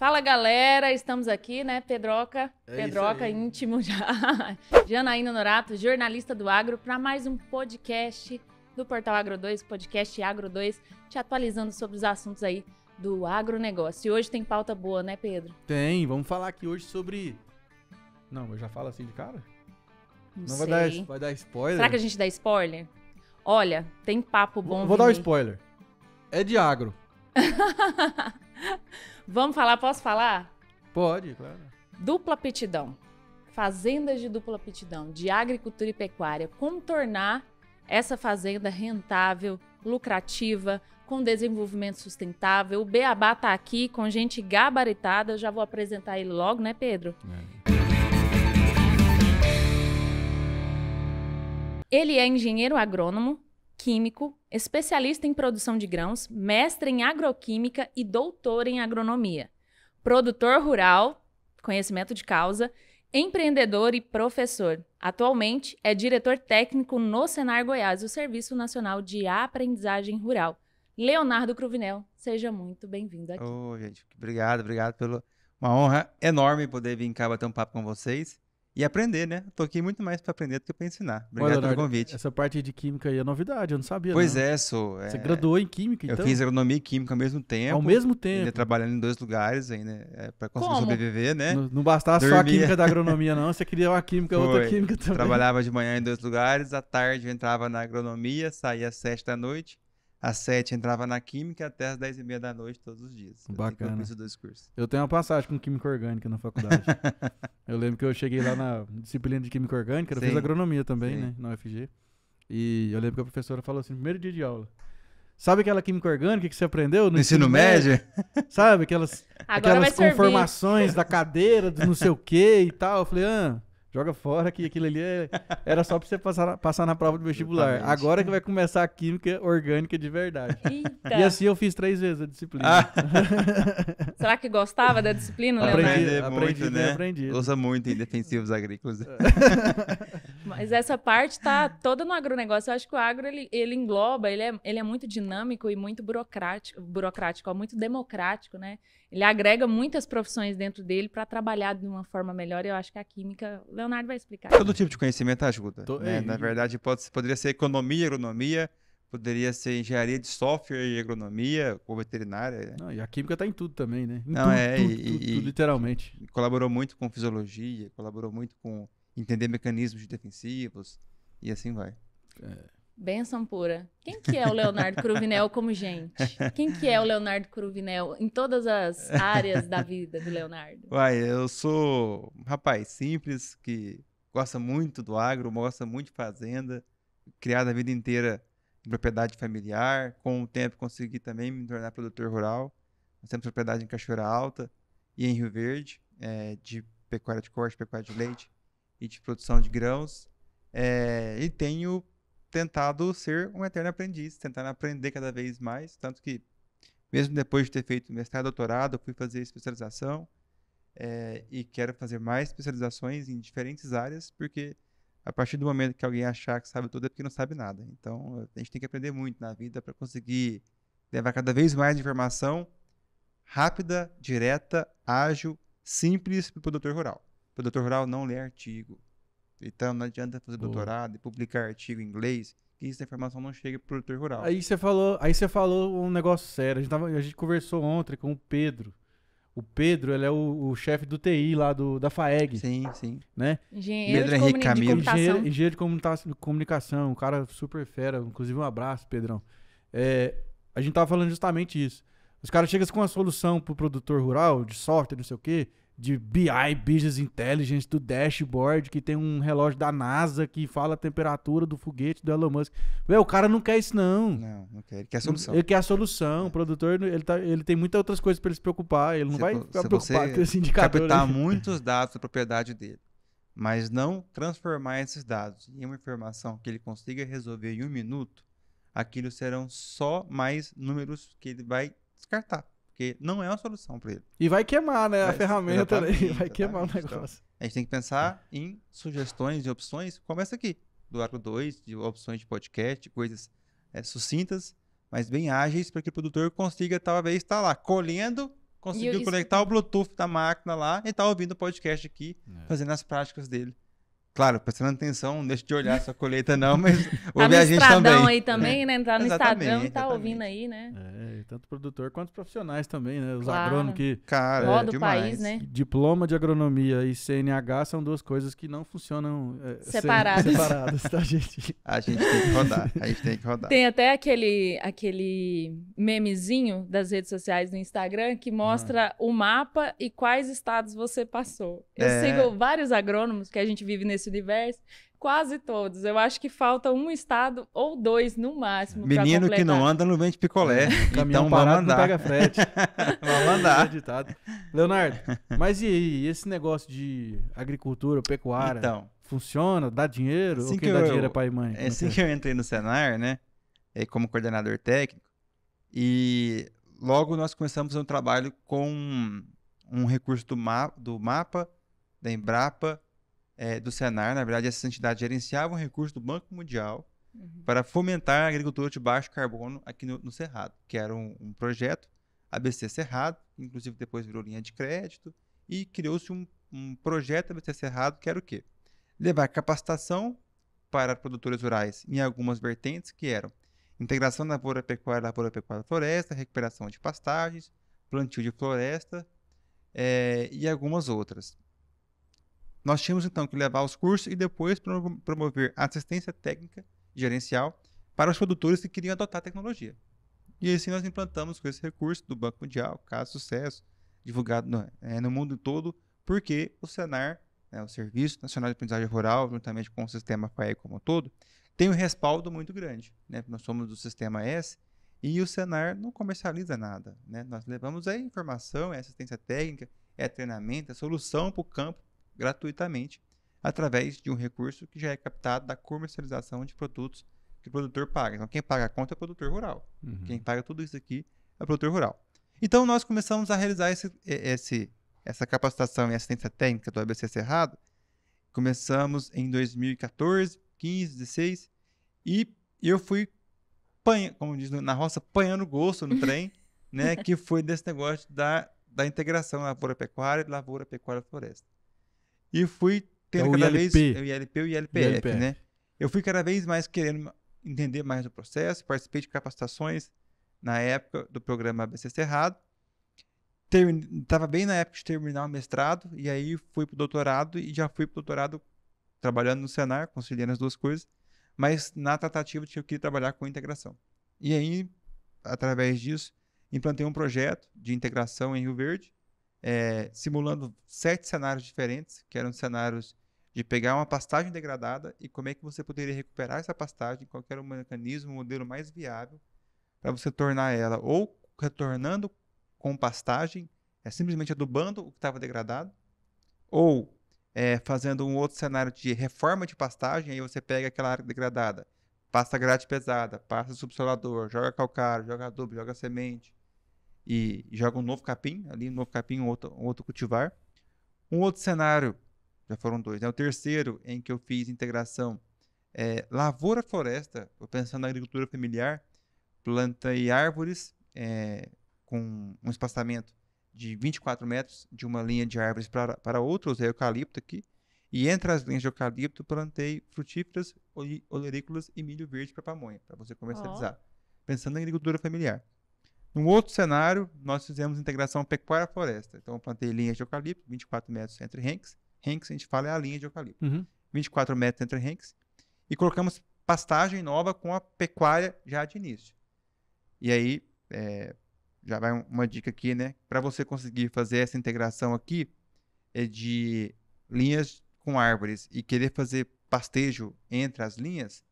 Fala galera, estamos aqui, né? Pedroca, é Pedroca íntimo já. Janaína Norato, jornalista do Agro, para mais um podcast do Portal Agro 2, podcast Agro 2, te atualizando sobre os assuntos aí do agronegócio. E hoje tem pauta boa, né, Pedro? Tem, vamos falar aqui hoje sobre. Não, eu já falo assim de cara? Não, Não vai, dar, vai dar spoiler. Será que a gente dá spoiler? Olha, tem papo bom. Vou, vou dar um spoiler. É de agro. Vamos falar, posso falar? Pode, claro. Dupla aptidão. Fazendas de dupla aptidão, de agricultura e pecuária. Como tornar essa fazenda rentável, lucrativa, com desenvolvimento sustentável. O Beabá está aqui com gente gabaritada. Eu já vou apresentar ele logo, né, Pedro? É. Ele é engenheiro agrônomo, químico, especialista em produção de grãos, mestre em agroquímica e doutor em agronomia. Produtor rural, conhecimento de causa, empreendedor e professor. Atualmente é diretor técnico no Senar Goiás, o Serviço Nacional de Aprendizagem Rural. Leonardo Cruvinel, seja muito bem-vindo aqui. oh, gente, obrigado, obrigado pelo uma honra enorme poder vir cá bater um papo com vocês e aprender, né? Toquei muito mais para aprender do que para ensinar. Obrigado Olha, pelo convite. Essa parte de química aí é novidade, eu não sabia. Pois não. é, sou. É... Você graduou em química, então? Eu fiz agronomia e química ao mesmo tempo. Ao mesmo tempo. Ainda trabalhando em dois lugares ainda, né? para conseguir Como? sobreviver, né? Não, não Dormia. só a química da agronomia, não. Você queria uma química, Foi. outra química também. Trabalhava de manhã em dois lugares, à tarde eu entrava na agronomia, saía às sete da noite às 7 entrava na química até às 10 e meia da noite todos os dias. Bacana. Eu, dois cursos. eu tenho uma passagem com química orgânica na faculdade. eu lembro que eu cheguei lá na disciplina de química orgânica, eu fiz agronomia também, Sim. né, na UFG. E eu lembro que a professora falou assim, primeiro dia de aula. Sabe aquela química orgânica que você aprendeu no, no ensino, ensino, médio? médio? Sabe aquelas, aquelas conformações da cadeira, do não sei o que e tal. Eu falei, ah, Joga fora que aquilo ali é, era só para você passar, passar na prova do vestibular. Exatamente. Agora que vai começar a química orgânica de verdade. Eita. E assim eu fiz três vezes a disciplina. Ah. Será que gostava da disciplina, Leonardo? Aprendi, aprendi, muito, né? aprendi. Usa muito em defensivos agrícolas. Mas essa parte tá toda no agronegócio. Eu acho que o agro, ele, ele engloba, ele é, ele é muito dinâmico e muito burocrático, burocrático, ó, muito democrático, né? Ele agrega muitas profissões dentro dele para trabalhar de uma forma melhor. E eu acho que a química Leonardo vai explicar. Todo tipo de conhecimento ajuda. Tô... Né? É, Na verdade, pode, poderia ser economia, agronomia, poderia ser engenharia de software e agronomia ou veterinária. Né? Não, e a química está em tudo também, né? Em Não, tudo, é, tudo, e, tudo, e, literalmente. colaborou muito com fisiologia, colaborou muito com entender mecanismos defensivos e assim vai. É. Benção pura. Quem que é o Leonardo Cruvinel como gente? Quem que é o Leonardo Cruvinel em todas as áreas da vida do Leonardo? Uai, eu sou um rapaz simples que gosta muito do agro, gosta muito de fazenda, criado a vida inteira em propriedade familiar, com o tempo consegui também me tornar produtor rural. Nós temos propriedade em Cachoeira Alta e em Rio Verde, é, de pecuária de corte, pecuária de leite e de produção de grãos. É, e tenho tentado ser um eterno aprendiz, tentando aprender cada vez mais, tanto que mesmo depois de ter feito mestrado, doutorado, fui fazer especialização é, e quero fazer mais especializações em diferentes áreas, porque a partir do momento que alguém achar que sabe tudo é porque não sabe nada. Então a gente tem que aprender muito na vida para conseguir levar cada vez mais informação rápida, direta, ágil, simples para o produtor rural. O produtor rural não lê artigo. Então não adianta fazer Boa. doutorado e publicar artigo em inglês, que essa informação não chega para o produtor rural. Aí você falou, aí você falou um negócio sério. A gente, tava, a gente conversou ontem com o Pedro. O Pedro, ele é o, o chefe do TI lá do, da FAEG. Sim, sim. Né? Engenheiro Pedro de, comunicação comuni Camilo. de Engenheiro, engenheiro de comunicação, um cara super fera. Inclusive, um abraço, Pedrão. É, a gente tava falando justamente isso. Os caras chegam com uma solução pro produtor rural, de software, não sei o quê de BI, Business Intelligence, do dashboard, que tem um relógio da NASA que fala a temperatura do foguete do Elon Musk. Vê, o cara não quer isso, não. Não, não quer. Ele quer a solução. Ele quer a solução. É. O produtor, ele, tá, ele tem muitas outras coisas para ele se preocupar. Ele não se, vai ficar preocupado com esse indicador. captar aí. Né? muitos dados da propriedade dele, mas não transformar esses dados em uma informação que ele consiga resolver em um minuto, aquilo serão só mais números que ele vai descartar porque não é uma solução para ele. E vai queimar, né? Vai, a ferramenta ali, vai queimar o então, negócio. Então, a gente tem que pensar em sugestões e opções. Começa aqui, do Arco 2, de opções de podcast, coisas é, sucintas, mas bem ágeis para que o produtor consiga talvez estar tá lá colhendo, conseguiu conectar o Bluetooth da máquina lá e estar tá ouvindo o podcast aqui, é. fazendo as práticas dele. Claro, prestando atenção, não deixa de olhar essa colheita não, mas tá ouve tá a gente também. Tá no aí também, é. né? Tá no exatamente, Instagram, tá exatamente. ouvindo aí, né? É, tanto produtor quanto profissionais também, né? Os claro. agrônomos que... Cara, é, do país, né? Diploma de agronomia e CNH são duas coisas que não funcionam... É, separadas. separadas, tá, gente? A gente tem que rodar, a gente tem que rodar. Tem até aquele, aquele memezinho das redes sociais no Instagram que mostra ah. o mapa e quais estados você passou. Eu é. sigo vários agrônomos que a gente vive nesse diversos, Quase todos. Eu acho que falta um estado ou dois no máximo. Menino que não anda é, então, não vende picolé. Caminhão então vai não pega frete. vamos andar. Leonardo, mas e aí, esse negócio de agricultura, pecuária? Então. Funciona? Dá dinheiro? Assim ou quem que dá eu, dinheiro é pai e mãe? É, é assim que, é? que eu entrei no Senar, né? Como coordenador técnico. E logo nós começamos um trabalho com um recurso do, ma do mapa, da Embrapa é, do Senar, na verdade, essas entidades gerenciavam recursos do Banco Mundial uhum. para fomentar a agricultura de baixo carbono aqui no, no Cerrado, que era um, um projeto ABC Cerrado, inclusive depois virou linha de crédito, e criou-se um, um projeto ABC Cerrado que era o quê? Levar capacitação para produtores rurais em algumas vertentes que eram integração da lavoura pecuária, lavoura pecuária floresta, recuperação de pastagens, plantio de floresta é, e algumas outras. Nós tínhamos então que levar os cursos e depois promover assistência técnica gerencial para os produtores que queriam adotar a tecnologia. E assim nós implantamos com esse recurso do Banco Mundial, caso sucesso, divulgado no, é, no mundo todo, porque o Senar, né, o Serviço Nacional de Aprendizagem Rural, juntamente com o sistema FAE como um todo, tem um respaldo muito grande. Né? Nós somos do sistema S e o Senar não comercializa nada. Né? Nós levamos a informação, a é assistência técnica, é treinamento, a é solução para o campo gratuitamente através de um recurso que já é captado da comercialização de produtos que o produtor paga. Então, quem paga a conta é o produtor rural. Uhum. Quem paga tudo isso aqui é o produtor rural. Então, nós começamos a realizar esse, esse, essa capacitação e assistência técnica do ABC Cerrado. Começamos em 2014, 15, 16 e eu fui, como diz na roça, panhando gosto no trem, né, que foi desse negócio da, da integração lavoura-pecuária e lavoura-pecuária-floresta. E fui tendo é cada ILP. vez. O ILP e o ILPF, ILPF, né? Eu fui cada vez mais querendo entender mais o processo, participei de capacitações na época do programa ABC Cerrado. Estava bem na época de terminar o mestrado, e aí fui para o doutorado, e já fui para o doutorado trabalhando no Senar, conciliando as duas coisas, mas na tratativa tinha que trabalhar com integração. E aí, através disso, implantei um projeto de integração em Rio Verde, é, simulando sete cenários diferentes, que eram cenários de pegar uma pastagem degradada e como é que você poderia recuperar essa pastagem, qual era o mecanismo, o modelo mais viável para você tornar ela ou retornando com pastagem, é simplesmente adubando o que estava degradado, ou é, fazendo um outro cenário de reforma de pastagem, aí você pega aquela área degradada, passa grade pesada, passa subsolador, joga calcário, joga adubo, joga semente, e joga um novo capim, ali um novo capim, um outro, um outro cultivar. Um outro cenário, já foram dois, né? O terceiro, em que eu fiz integração é, lavoura-floresta, pensando na agricultura familiar, plantei árvores é, com um espaçamento de 24 metros de uma linha de árvores para, para outra, usei eucalipto aqui, e entre as linhas de eucalipto plantei frutíferas, olerícolas e milho verde para pamonha, para você comercializar. Oh. Pensando na agricultura familiar. Num outro cenário, nós fizemos integração pecuária-floresta. Então, eu plantei linhas de eucalipto, 24 metros entre ranks. Ranks, a gente fala, é a linha de eucalipto. Uhum. 24 metros entre ranks. E colocamos pastagem nova com a pecuária já de início. E aí, é, já vai uma dica aqui, né? Para você conseguir fazer essa integração aqui, é de linhas com árvores e querer fazer pastejo entre as linhas,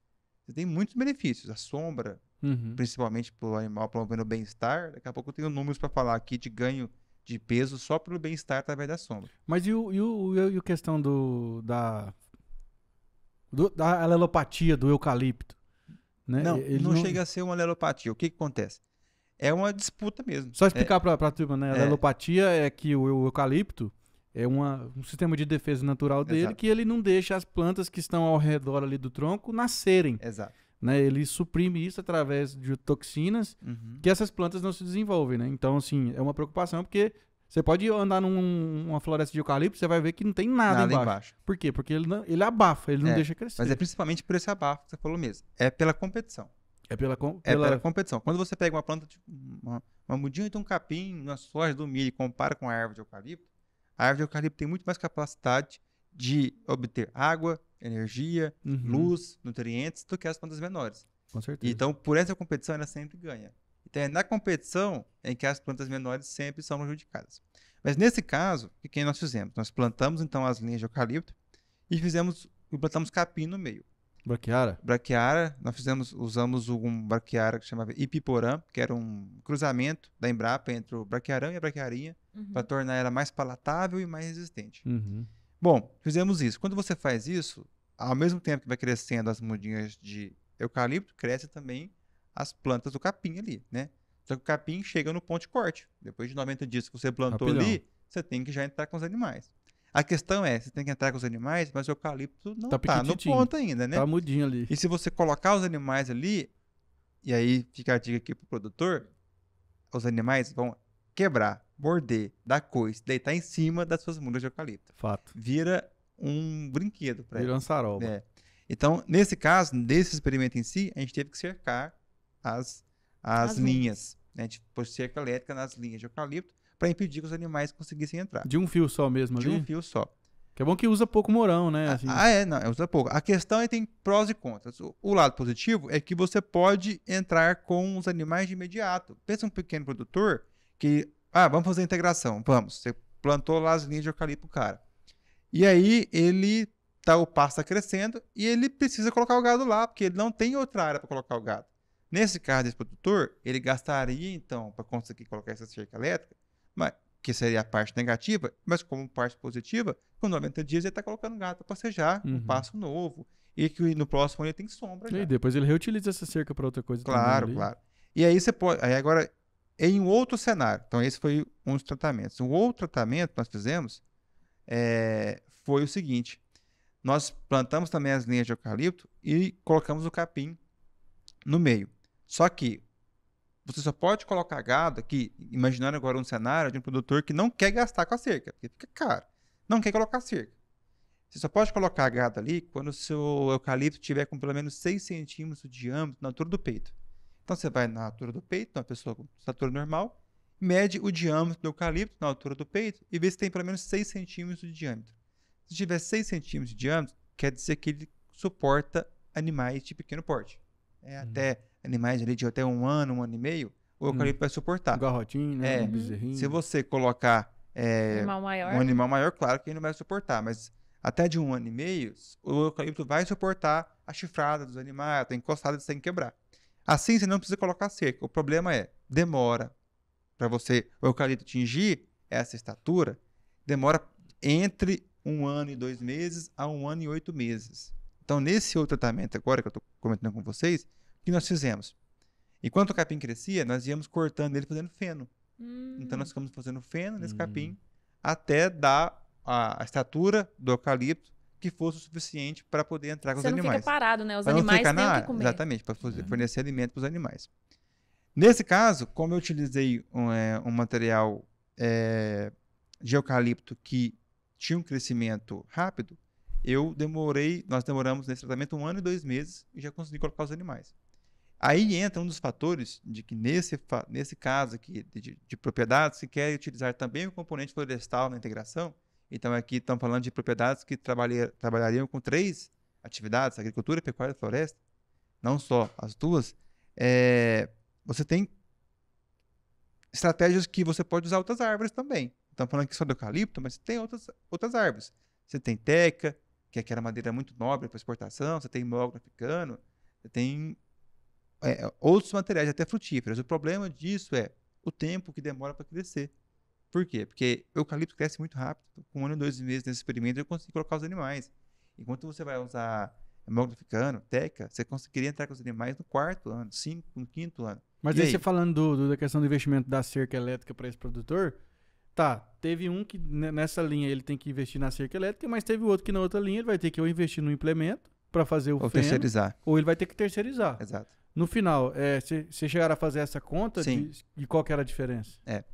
você tem muitos benefícios. A sombra, uhum. principalmente pelo animal promovendo o bem-estar. Daqui a pouco eu tenho números para falar aqui de ganho de peso só pelo bem-estar através da sombra. Mas e o, e o, e o questão do, da, do, da alelopatia do eucalipto? Né? Não, Ele não, não chega a ser uma alelopatia. O que, que acontece? É uma disputa mesmo. Só explicar é, para a turma, né? A é. alelopatia é, é que o, o eucalipto, é uma, um sistema de defesa natural dele Exato. que ele não deixa as plantas que estão ao redor ali do tronco nascerem. Exato. Né? Ele suprime isso através de toxinas uhum. que essas plantas não se desenvolvem, né? Então, assim, é uma preocupação porque você pode andar numa floresta de eucalipto, você vai ver que não tem nada, nada embaixo. embaixo. Por quê? Porque ele, não, ele abafa, ele é, não deixa crescer. Mas é principalmente por esse abafo que você falou mesmo. É pela competição. É pela, com, é pela... É pela competição. Quando você pega uma planta, tipo, uma, uma mudinha de um capim, uma flores do milho e compara com a árvore de eucalipto, a árvore de eucalipto tem muito mais capacidade de obter água, energia, uhum. luz, nutrientes, do que é as plantas menores. Com certeza. Então, por essa competição, ela sempre ganha. Então, é na competição em que as plantas menores sempre são prejudicadas. Mas nesse caso, o que nós fizemos? Nós plantamos, então, as linhas de eucalipto e fizemos e plantamos capim no meio. Braquiara? Braquiara. Nós fizemos, usamos um braquiara que chamava Ipiporã, que era um cruzamento da Embrapa entre o braquiarão e a braquiarinha, uhum. para tornar ela mais palatável e mais resistente. Uhum. Bom, fizemos isso. Quando você faz isso, ao mesmo tempo que vai crescendo as mudinhas de eucalipto, cresce também as plantas do capim ali, né? Só que o capim chega no ponto de corte. Depois de 90 dias que você plantou Rapidão. ali, você tem que já entrar com os animais. A questão é, você tem que entrar com os animais, mas o eucalipto não tá, tá no ponto ainda, né? Tá mudinho ali. E se você colocar os animais ali, e aí fica a dica aqui pro produtor, os animais vão quebrar, morder, dar coice, deitar em cima das suas mudas de eucalipto. Fato. Vira um brinquedo para ele. Vira um sarol. É. Então, nesse caso, desse experimento em si, a gente teve que cercar as, as, as linhas. Né? A gente pôs cerca elétrica nas linhas de eucalipto para impedir que os animais conseguissem entrar. De um fio só mesmo, De um fio só. Que é bom que usa pouco morão, né? Ah, assim. Ah, é, não, usa pouco. A questão é tem prós e contras. O, o, lado positivo é que você pode entrar com os animais de imediato. Pensa um pequeno produtor que, ah, vamos fazer integração, vamos. Você plantou lá as linhas de eucalipto pro cara. E aí ele tá o pasto tá crescendo e ele precisa colocar o gado lá, porque ele não tem outra área para colocar o gado. Nesse caso desse produtor, ele gastaria então para conseguir colocar essa cerca elétrica, mas que seria a parte negativa, mas como parte positiva, com 90 dias ele está colocando gado para passejar, uhum. um passo novo, e que no próximo ele tem sombra. E já. depois ele reutiliza essa cerca para outra coisa. Claro, claro. E aí você pode. Aí agora, em um outro cenário. Então, esse foi um dos tratamentos. O outro tratamento que nós fizemos é, foi o seguinte: nós plantamos também as linhas de eucalipto e colocamos o capim no meio. Só que você só pode colocar gado aqui, imaginando agora um cenário de um produtor que não quer gastar com a cerca, porque fica caro, não quer colocar cerca. Você só pode colocar gado ali quando o seu eucalipto tiver com pelo menos 6 centímetros de diâmetro na altura do peito. Então você vai na altura do peito, uma pessoa com estatura normal, mede o diâmetro do eucalipto na altura do peito e vê se tem pelo menos 6 centímetros de diâmetro. Se tiver 6 centímetros de diâmetro, quer dizer que ele suporta animais de pequeno porte. É, hum. Até animais ali de até um ano, um ano e meio, o uhum. eucalipto hum. vai suportar. Garrotinho, né? É, bezerrinho. Se você colocar é, animal um animal maior, claro que ele não vai suportar, mas até de um ano e meio, o eucalipto vai suportar a chifrada dos animais, a encostada sem quebrar. Assim você não precisa colocar cerca. O problema é, demora para você o eucalipto atingir essa estatura, demora entre um ano e dois meses a um ano e oito meses. Então, nesse outro tratamento agora que eu estou comentando com vocês, o que nós fizemos? Enquanto o capim crescia, nós íamos cortando ele fazendo feno. Hum. Então, nós ficamos fazendo feno nesse hum. capim até dar a, a estatura do eucalipto que fosse o suficiente para poder entrar com Você os não animais. Fica parado, né? Os pra animais não têm que comer. Exatamente, para uhum. fornecer alimento para os animais. Nesse caso, como eu utilizei um, é, um material é, de eucalipto que tinha um crescimento rápido, eu demorei, nós demoramos nesse tratamento um ano e dois meses e já consegui colocar os animais. Aí entra um dos fatores de que nesse, nesse caso aqui de, de, de propriedade se quer utilizar também o componente florestal na integração, então, aqui estamos falando de propriedades que trabalhariam com três atividades: agricultura, pecuária e floresta. Não só as duas. É, você tem estratégias que você pode usar outras árvores também. Estamos falando aqui só do eucalipto, mas tem outras, outras árvores. Você tem teca, que é aquela madeira muito nobre para exportação, você tem mogno africano, você tem é, outros materiais, até frutíferos. O problema disso é o tempo que demora para crescer. Por quê? Porque eucalipto cresce muito rápido. Com um ano e dois meses nesse experimento, eu consegui colocar os animais. Enquanto você vai usar hemografano, teca, você conseguiria entrar com os animais no quarto ano, cinco, no quinto ano. Mas aí, você falando do, do, da questão do investimento da cerca elétrica para esse produtor, tá, teve um que nessa linha ele tem que investir na cerca elétrica, mas teve outro que na outra linha ele vai ter que ou investir no implemento para fazer o ou feno, terceirizar. ou ele vai ter que terceirizar. Exato. No final, é, chegar a fazer essa conta Sim. De, de qual era a diferença? É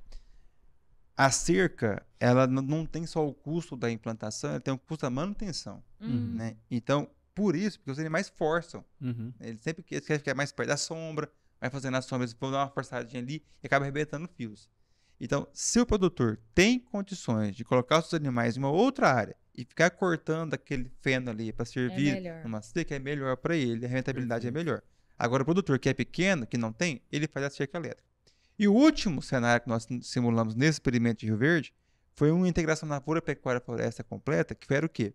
a cerca, ela não tem só o custo da implantação, ela tem o custo da manutenção. Uhum. Né? Então, por isso, porque os animais forçam. Uhum. Eles sempre eles querem ficar mais perto da sombra, vai fazendo a sombra, eles vão dar uma forçadinha ali e acaba arrebentando fios. Então, se o produtor tem condições de colocar os seus animais em uma outra área e ficar cortando aquele feno ali para servir é uma seca, é melhor para ele, a rentabilidade é melhor. Agora, o produtor que é pequeno, que não tem, ele faz a cerca elétrica. E o último cenário que nós simulamos nesse experimento de Rio Verde foi uma integração na pura pecuária floresta completa, que era o quê?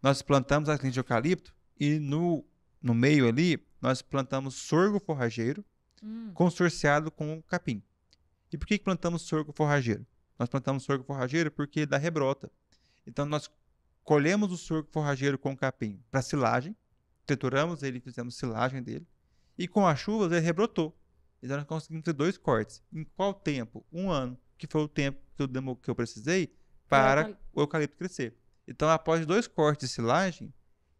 Nós plantamos as linhas de eucalipto e no, no meio ali nós plantamos sorgo forrageiro hum. consorciado com capim. E por que, plantamos sorgo forrageiro? Nós plantamos sorgo forrageiro porque dá rebrota. Então nós colhemos o sorgo forrageiro com capim para silagem, trituramos ele, fizemos silagem dele, e com as chuvas ele rebrotou. Eles nós conseguimos ter dois cortes. Em qual tempo? Um ano, que foi o tempo que eu, demo, que eu precisei para o eucalipto. o eucalipto crescer. Então, após dois cortes de silagem,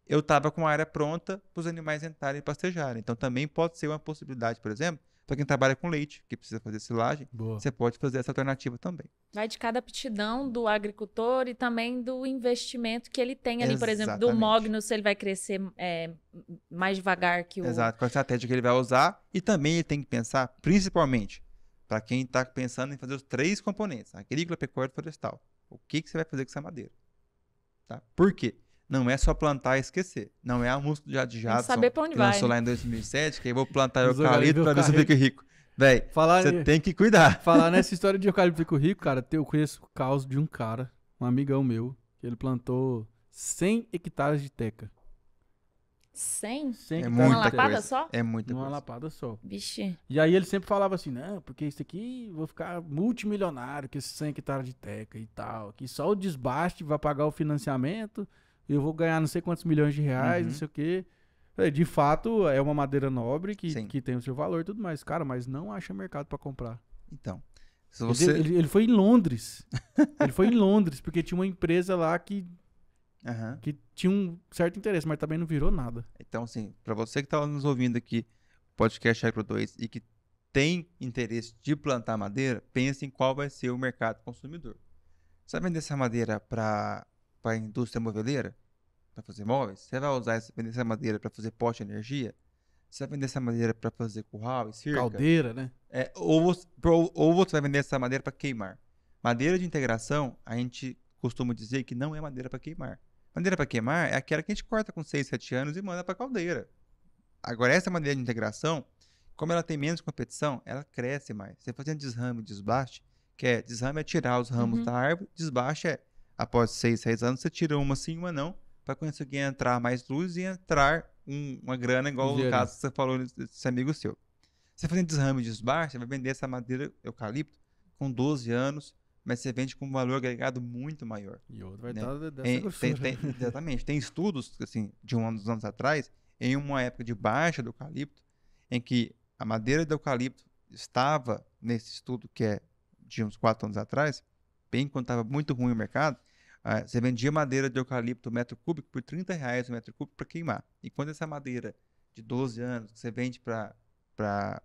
eu estava com a área pronta para os animais entrarem e pastejarem. Então, também pode ser uma possibilidade, por exemplo, para quem trabalha com leite, que precisa fazer silagem, Boa. você pode fazer essa alternativa também. Vai de cada aptidão do agricultor e também do investimento que ele tem ali, Exatamente. por exemplo, do mogno, se ele vai crescer é, mais devagar que o. Exato, qual a estratégia que ele vai usar. E também ele tem que pensar, principalmente, para quem está pensando em fazer os três componentes, agrícola, pecuária e florestal. O que, que você vai fazer com essa madeira? Tá? Por quê? Não é só plantar e esquecer. Não é a música do Jade Saber pra onde que vai. Lançou lá né? em 2007, que eu vou plantar eucalipto pra ver se eu fico rico. Véi, você tem que cuidar. Falar nessa história de eucalipto fico rico, cara, eu conheço o caos de um cara, um amigão meu, que ele plantou 100 hectares de teca. 100? 100 é muita uma lapada só? É muita uma coisa. Uma lapada só. Vixe. E aí ele sempre falava assim, não, porque isso aqui vou ficar multimilionário com esses 100 hectares de teca e tal, que só o desbaste vai pagar o financiamento eu vou ganhar não sei quantos milhões de reais, uhum. não sei o quê. É, de fato, é uma madeira nobre que, que tem o seu valor e tudo mais. Cara, mas não acha mercado para comprar. Então. Se você... ele, ele, ele foi em Londres. ele foi em Londres, porque tinha uma empresa lá que Uhum. que tinha um certo interesse, mas também não virou nada. Então, assim, para você que está nos ouvindo aqui, podcast Agro 2, e que tem interesse de plantar madeira, pense em qual vai ser o mercado consumidor. Você vai vender essa madeira para para a indústria moveleira, para fazer móveis? Você vai usar essa, vender essa madeira para fazer poste de energia? Você vai vender essa madeira para fazer curral e cerca? Caldeira, né? É, ou, você, ou você vai vender essa madeira para queimar. Madeira de integração, a gente costuma dizer que não é madeira para queimar. Madeira para queimar é aquela que a gente corta com 6, 7 anos e manda para caldeira. Agora, essa madeira de integração, como ela tem menos competição, ela cresce mais. Você fazendo desrame, desbaste, que é desrame é tirar os ramos uhum. da árvore, desbaste é após seis, seis anos, você tira uma sim, uma não, para conseguir entrar mais luz e entrar um, uma grana, igual Gera. o caso que você falou desse amigo seu. Você fazendo desrame de esbar, você vai vender essa madeira eucalipto com 12 anos, mas você vende com um valor agregado muito maior. E outro vai né? dar dessa tem, tem, Exatamente. Tem estudos, assim, de um ano, dos anos atrás, em uma época de baixa do eucalipto, em que a madeira do eucalipto estava, nesse estudo que é de uns quatro anos atrás, bem quando estava muito ruim o mercado, ah, você vendia madeira de eucalipto metro cúbico por 30 reais o metro cúbico para queimar. E quando essa madeira de 12 anos que você vende para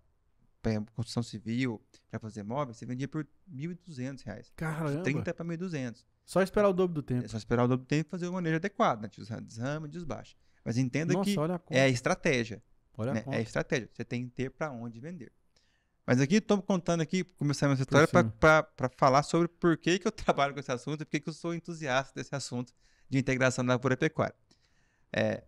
construção civil, para fazer móveis, você vendia por 1.200 reais. Caramba! De 30 para 1.200. Só esperar o dobro do tempo. É só esperar o dobro do tempo e fazer o manejo adequado, né? Tipo, Desrama, desbaixa. Mas entenda Nossa, que a é a estratégia. Olha né? a conta. É a estratégia. Né? É você tem que ter para onde vender. Mas aqui estou contando aqui, começar minha história para falar sobre por que, que eu trabalho com esse assunto e por que, que eu sou entusiasta desse assunto de integração da pura pecuária. É,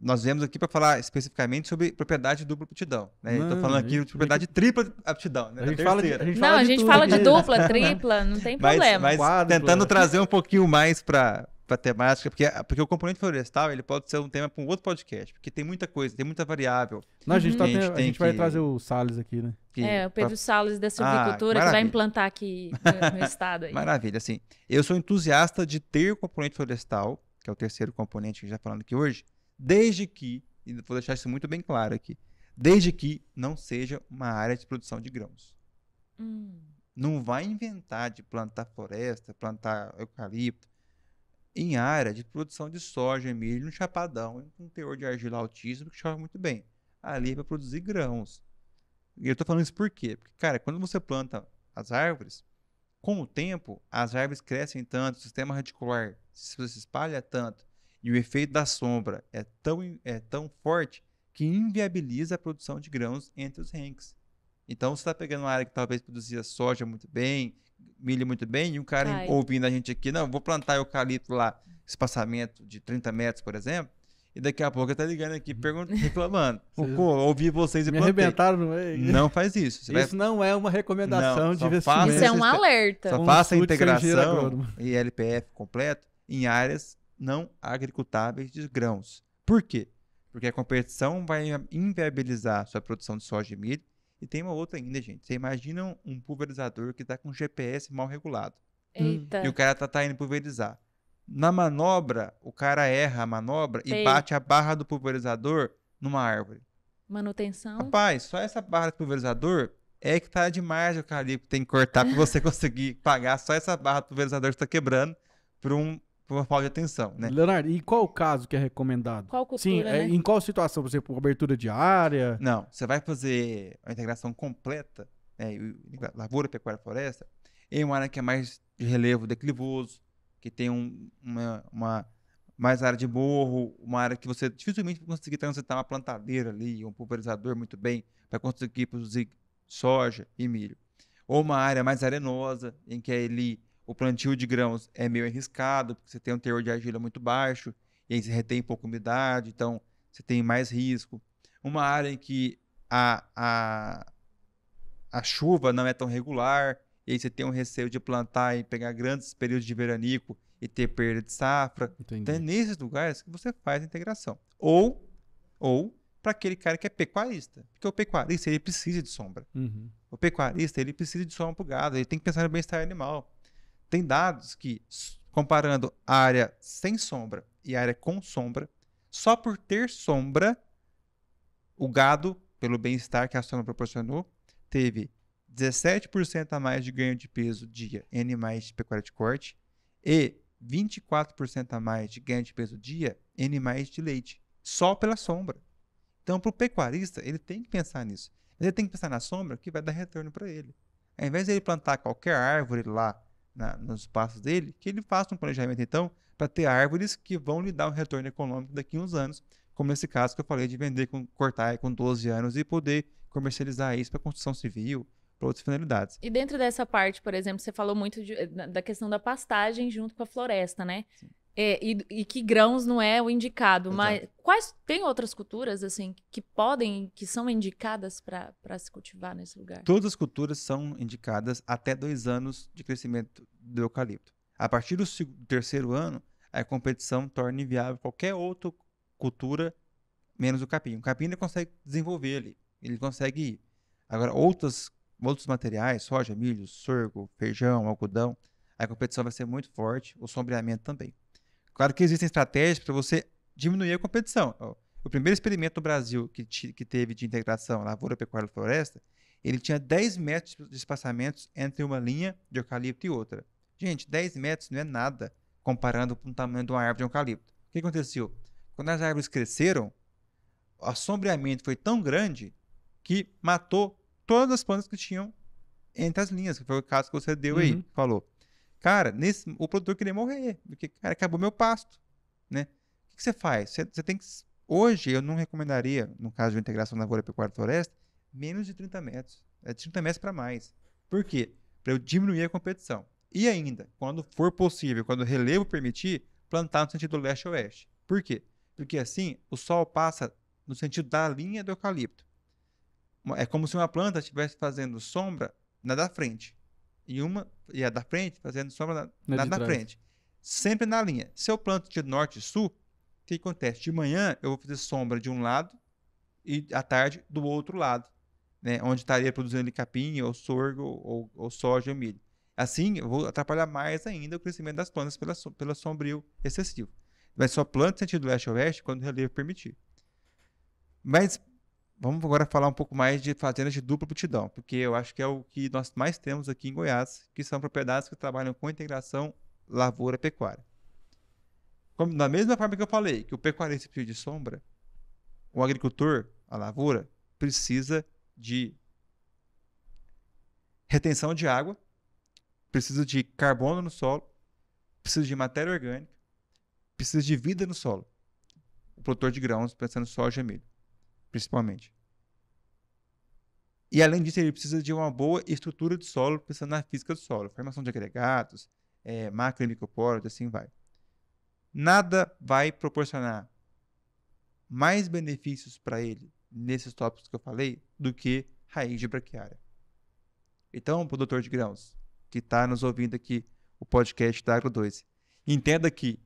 nós viemos aqui para falar especificamente sobre propriedade dupla aptidão. Né? Estou falando aqui de propriedade gente... tripla aptidão. Né? A, gente fala de, a gente não, a gente fala de dupla, tripla, não tem problema. Mas tentando trazer um pouquinho mais para para temática, porque, ah, porque o componente florestal ele pode ser um tema para um outro podcast, porque tem muita coisa, tem muita variável. Não, a gente, tá uhum. a gente, a gente que... vai trazer o Salles aqui, né? Que, é, o Pedro pra... Salles da ah, Silvicultura, ah, que vai implantar aqui no, no estado. Aí. Maravilha, assim. Eu sou entusiasta de ter o componente florestal, que é o terceiro componente que já tá falando aqui hoje, desde que, e vou deixar isso muito bem claro aqui, desde que não seja uma área de produção de grãos. Hum. Não vai inventar de plantar floresta, plantar eucalipto, em área de produção de soja e milho no Chapadão, com teor de argila altíssimo que chove muito bem. Ali é para produzir grãos. E eu estou falando isso por quê? Porque, cara, quando você planta as árvores, com o tempo, as árvores crescem tanto, o sistema radicular se espalha tanto, e o efeito da sombra é tão, é tão forte que inviabiliza a produção de grãos entre os renques. Então, você está pegando uma área que talvez produzia soja muito bem, milho muito bem, e um cara Ai. ouvindo a gente aqui, não, vou plantar eucalipto lá, espaçamento de 30 metros, por exemplo, e daqui a pouco tá ligando aqui, uhum. perguntando, reclamando. Pô, ouvi vocês e Me plantei. arrebentaram no meio. Não faz isso. Você isso vai... não é uma recomendação não, de investimento. Isso é um alerta. Só um faça a integração e LPF completo em áreas não agricultáveis de grãos. Por quê? Porque a competição vai inviabilizar sua produção de soja e milho, e tem uma outra ainda, gente. Você imagina um pulverizador que está com GPS mal regulado. Eita. E o cara tá, tá indo pulverizar. Na manobra, o cara erra a manobra Sei. e bate a barra do pulverizador numa árvore. Manutenção. Rapaz, só essa barra do pulverizador é que tá demais o calibre. Tem que cortar para você conseguir pagar só essa barra do pulverizador que está quebrando para um por falta de atenção, né? Leonardo, e qual o caso que é recomendado? Qual cultura, Sim, é, né? é, em qual situação? Por exemplo, cobertura área? Não, você vai fazer a integração completa, né, lavoura, pecuária, floresta, em uma área que é mais de relevo declivoso, que tem um, uma, uma, mais área de morro, uma área que você dificilmente conseguir transitar uma plantadeira ali, um pulverizador muito bem, para conseguir produzir soja e milho. Ou uma área mais arenosa, em que ele é o plantio de grãos é meio arriscado, porque você tem um teor de argila muito baixo, e aí você retém pouca umidade, então você tem mais risco. Uma área em que a, a, a chuva não é tão regular, e aí você tem um receio de plantar e pegar grandes períodos de veranico e ter perda de safra. Então, Entendi. Então é nesses lugares que você faz a integração. Ou, ou para aquele cara que é pecuarista. Porque o pecuarista ele precisa de sombra. Uhum. O pecuarista ele precisa de sombra para o gado, ele tem que pensar no bem-estar animal. Tem dados que, comparando a área sem sombra e a área com sombra, só por ter sombra, o gado, pelo bem-estar que a sombra proporcionou, teve 17% a mais de ganho de peso dia em animais de pecuária de corte e 24% a mais de ganho de peso dia em animais de leite, só pela sombra. Então, para o pecuarista, ele tem que pensar nisso. Ele tem que pensar na sombra que vai dar retorno para ele. Ao invés de ele plantar qualquer árvore lá na, nos passos dele, que ele faça um planejamento, então, para ter árvores que vão lhe dar um retorno econômico daqui a uns anos, como nesse caso que eu falei de vender, com, cortar com 12 anos e poder comercializar isso para construção civil, para outras finalidades. E dentro dessa parte, por exemplo, você falou muito de, da questão da pastagem junto com a floresta, né? Sim. É, e, e, que grãos não é o indicado, mas quais tem outras culturas assim que podem, que são indicadas para se cultivar nesse lugar? Todas as culturas são indicadas até dois anos de crescimento do eucalipto. A partir do terceiro ano, a competição torna inviável qualquer outra cultura menos o capim. O capim ainda consegue desenvolver ali, ele consegue ir. Agora, outras, outros materiais, soja, milho, sorgo, feijão, algodão, a competição vai ser muito forte, o sombreamento também. Claro que existem estratégias para você diminuir a competição. O primeiro experimento do Brasil que, que teve de integração lavoura, pecuária e floresta, ele tinha 10 metros de espaçamentos entre uma linha de eucalipto e outra. Gente, 10 metros não é nada comparando com o tamanho de uma árvore de eucalipto. O que aconteceu? Quando as árvores cresceram, o assombreamento foi tão grande que matou todas as plantas que tinham entre as linhas, que foi o caso que você deu uhum. aí, falou. Cara, nesse, o produtor queria morrer, porque, cara, acabou meu pasto, né? O que, que você faz? Você, você, tem que... Hoje, eu não recomendaria, no caso de uma integração lavoura, pecuária a floresta, menos de 30 metros. É 30 metros para mais. Por quê? Para eu diminuir a competição. E ainda, quando for possível, quando o relevo permitir, plantar no sentido leste-oeste. Por quê? Porque assim, o sol passa no sentido da linha do eucalipto. É como se uma planta estivesse fazendo sombra na da frente e uma e a da frente fazendo sombra na, na, na, na frente. Sempre na linha. Se eu planto de norte e sul, o que acontece? De manhã eu vou fazer sombra de um lado e à tarde do outro lado, né? onde estaria produzindo capim, ou sorgo, ou, ou soja ou milho. Assim, eu vou atrapalhar mais ainda o crescimento das plantas pela, pela sombrio excessivo. Mas só planta sentido leste-oeste quando o relevo permitir. Mas Vamos agora falar um pouco mais de fazendas de dupla aptidão, porque eu acho que é o que nós mais temos aqui em Goiás, que são propriedades que trabalham com integração lavoura-pecuária. Como, da mesma forma que eu falei, que o pecuarista precisa de sombra, o agricultor, a lavoura, precisa de retenção de água, precisa de carbono no solo, precisa de matéria orgânica, precisa de vida no solo. O produtor de grãos, pensando soja e milho principalmente. E além disso, ele precisa de uma boa estrutura de solo, pensando na física do solo, formação de agregados, é, macro e micropórios, assim vai. Nada vai proporcionar mais benefícios para ele nesses tópicos que eu falei do que raiz de braquiária. Então, produtor de grãos, que está nos ouvindo aqui o podcast da Agro 2, entenda que